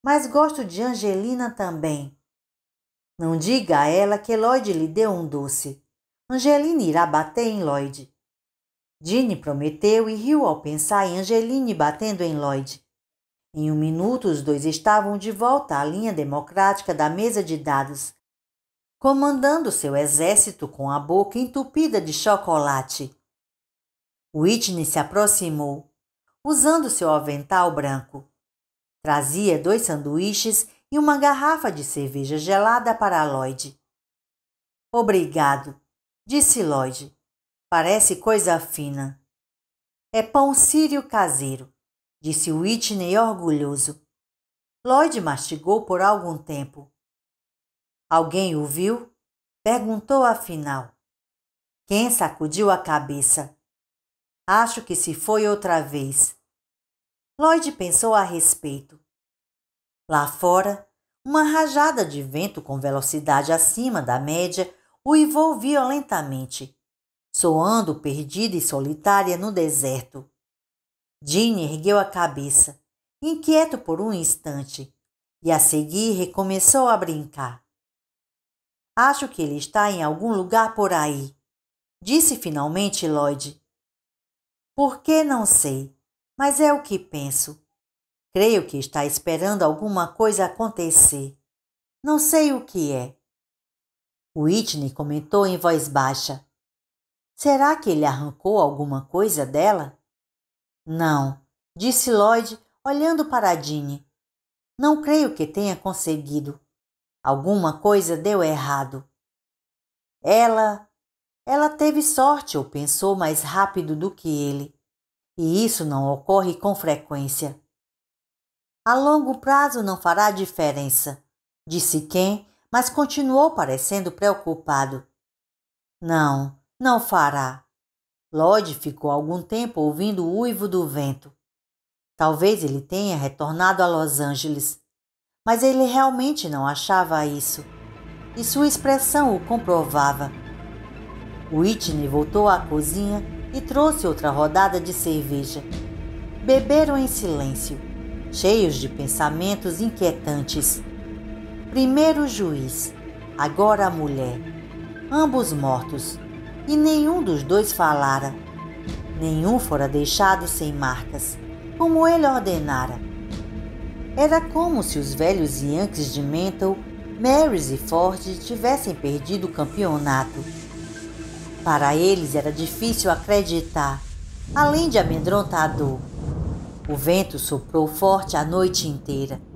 mas gosto de Angelina também. Não diga a ela que Lloyd lhe deu um doce. Angelina irá bater em Lloyd. Dine prometeu e riu ao pensar em Angeline batendo em Lloyd. Em um minuto, os dois estavam de volta à linha democrática da mesa de dados, comandando seu exército com a boca entupida de chocolate. Whitney se aproximou, usando seu avental branco. Trazia dois sanduíches e uma garrafa de cerveja gelada para Lloyd. Obrigado, disse Lloyd. Parece coisa fina. É pão sírio caseiro disse Whitney orgulhoso. Lloyd mastigou por algum tempo. Alguém o viu? Perguntou afinal. Ken sacudiu a cabeça. Acho que se foi outra vez. Lloyd pensou a respeito. Lá fora, uma rajada de vento com velocidade acima da média uivou violentamente, soando perdida e solitária no deserto. Jane ergueu a cabeça, inquieto por um instante, e a seguir recomeçou a brincar. Acho que ele está em algum lugar por aí, disse finalmente Lloyd. Por que não sei, mas é o que penso. Creio que está esperando alguma coisa acontecer. Não sei o que é. Whitney comentou em voz baixa. Será que ele arrancou alguma coisa dela? Não, disse Lloyd, olhando para Dine. Não creio que tenha conseguido. Alguma coisa deu errado. Ela. Ela teve sorte ou pensou mais rápido do que ele. E isso não ocorre com frequência. A longo prazo não fará diferença, disse Ken, mas continuou parecendo preocupado. Não, não fará. Lloyd ficou algum tempo ouvindo o uivo do vento. Talvez ele tenha retornado a Los Angeles, mas ele realmente não achava isso, e sua expressão o comprovava. Whitney voltou à cozinha e trouxe outra rodada de cerveja. Beberam em silêncio, cheios de pensamentos inquietantes. Primeiro o juiz, agora a mulher. Ambos mortos e nenhum dos dois falara. Nenhum fora deixado sem marcas, como ele ordenara. Era como se os velhos Yankees de Mental, Marys e Ford tivessem perdido o campeonato. Para eles era difícil acreditar, além de amedrontador. O vento soprou forte a noite inteira.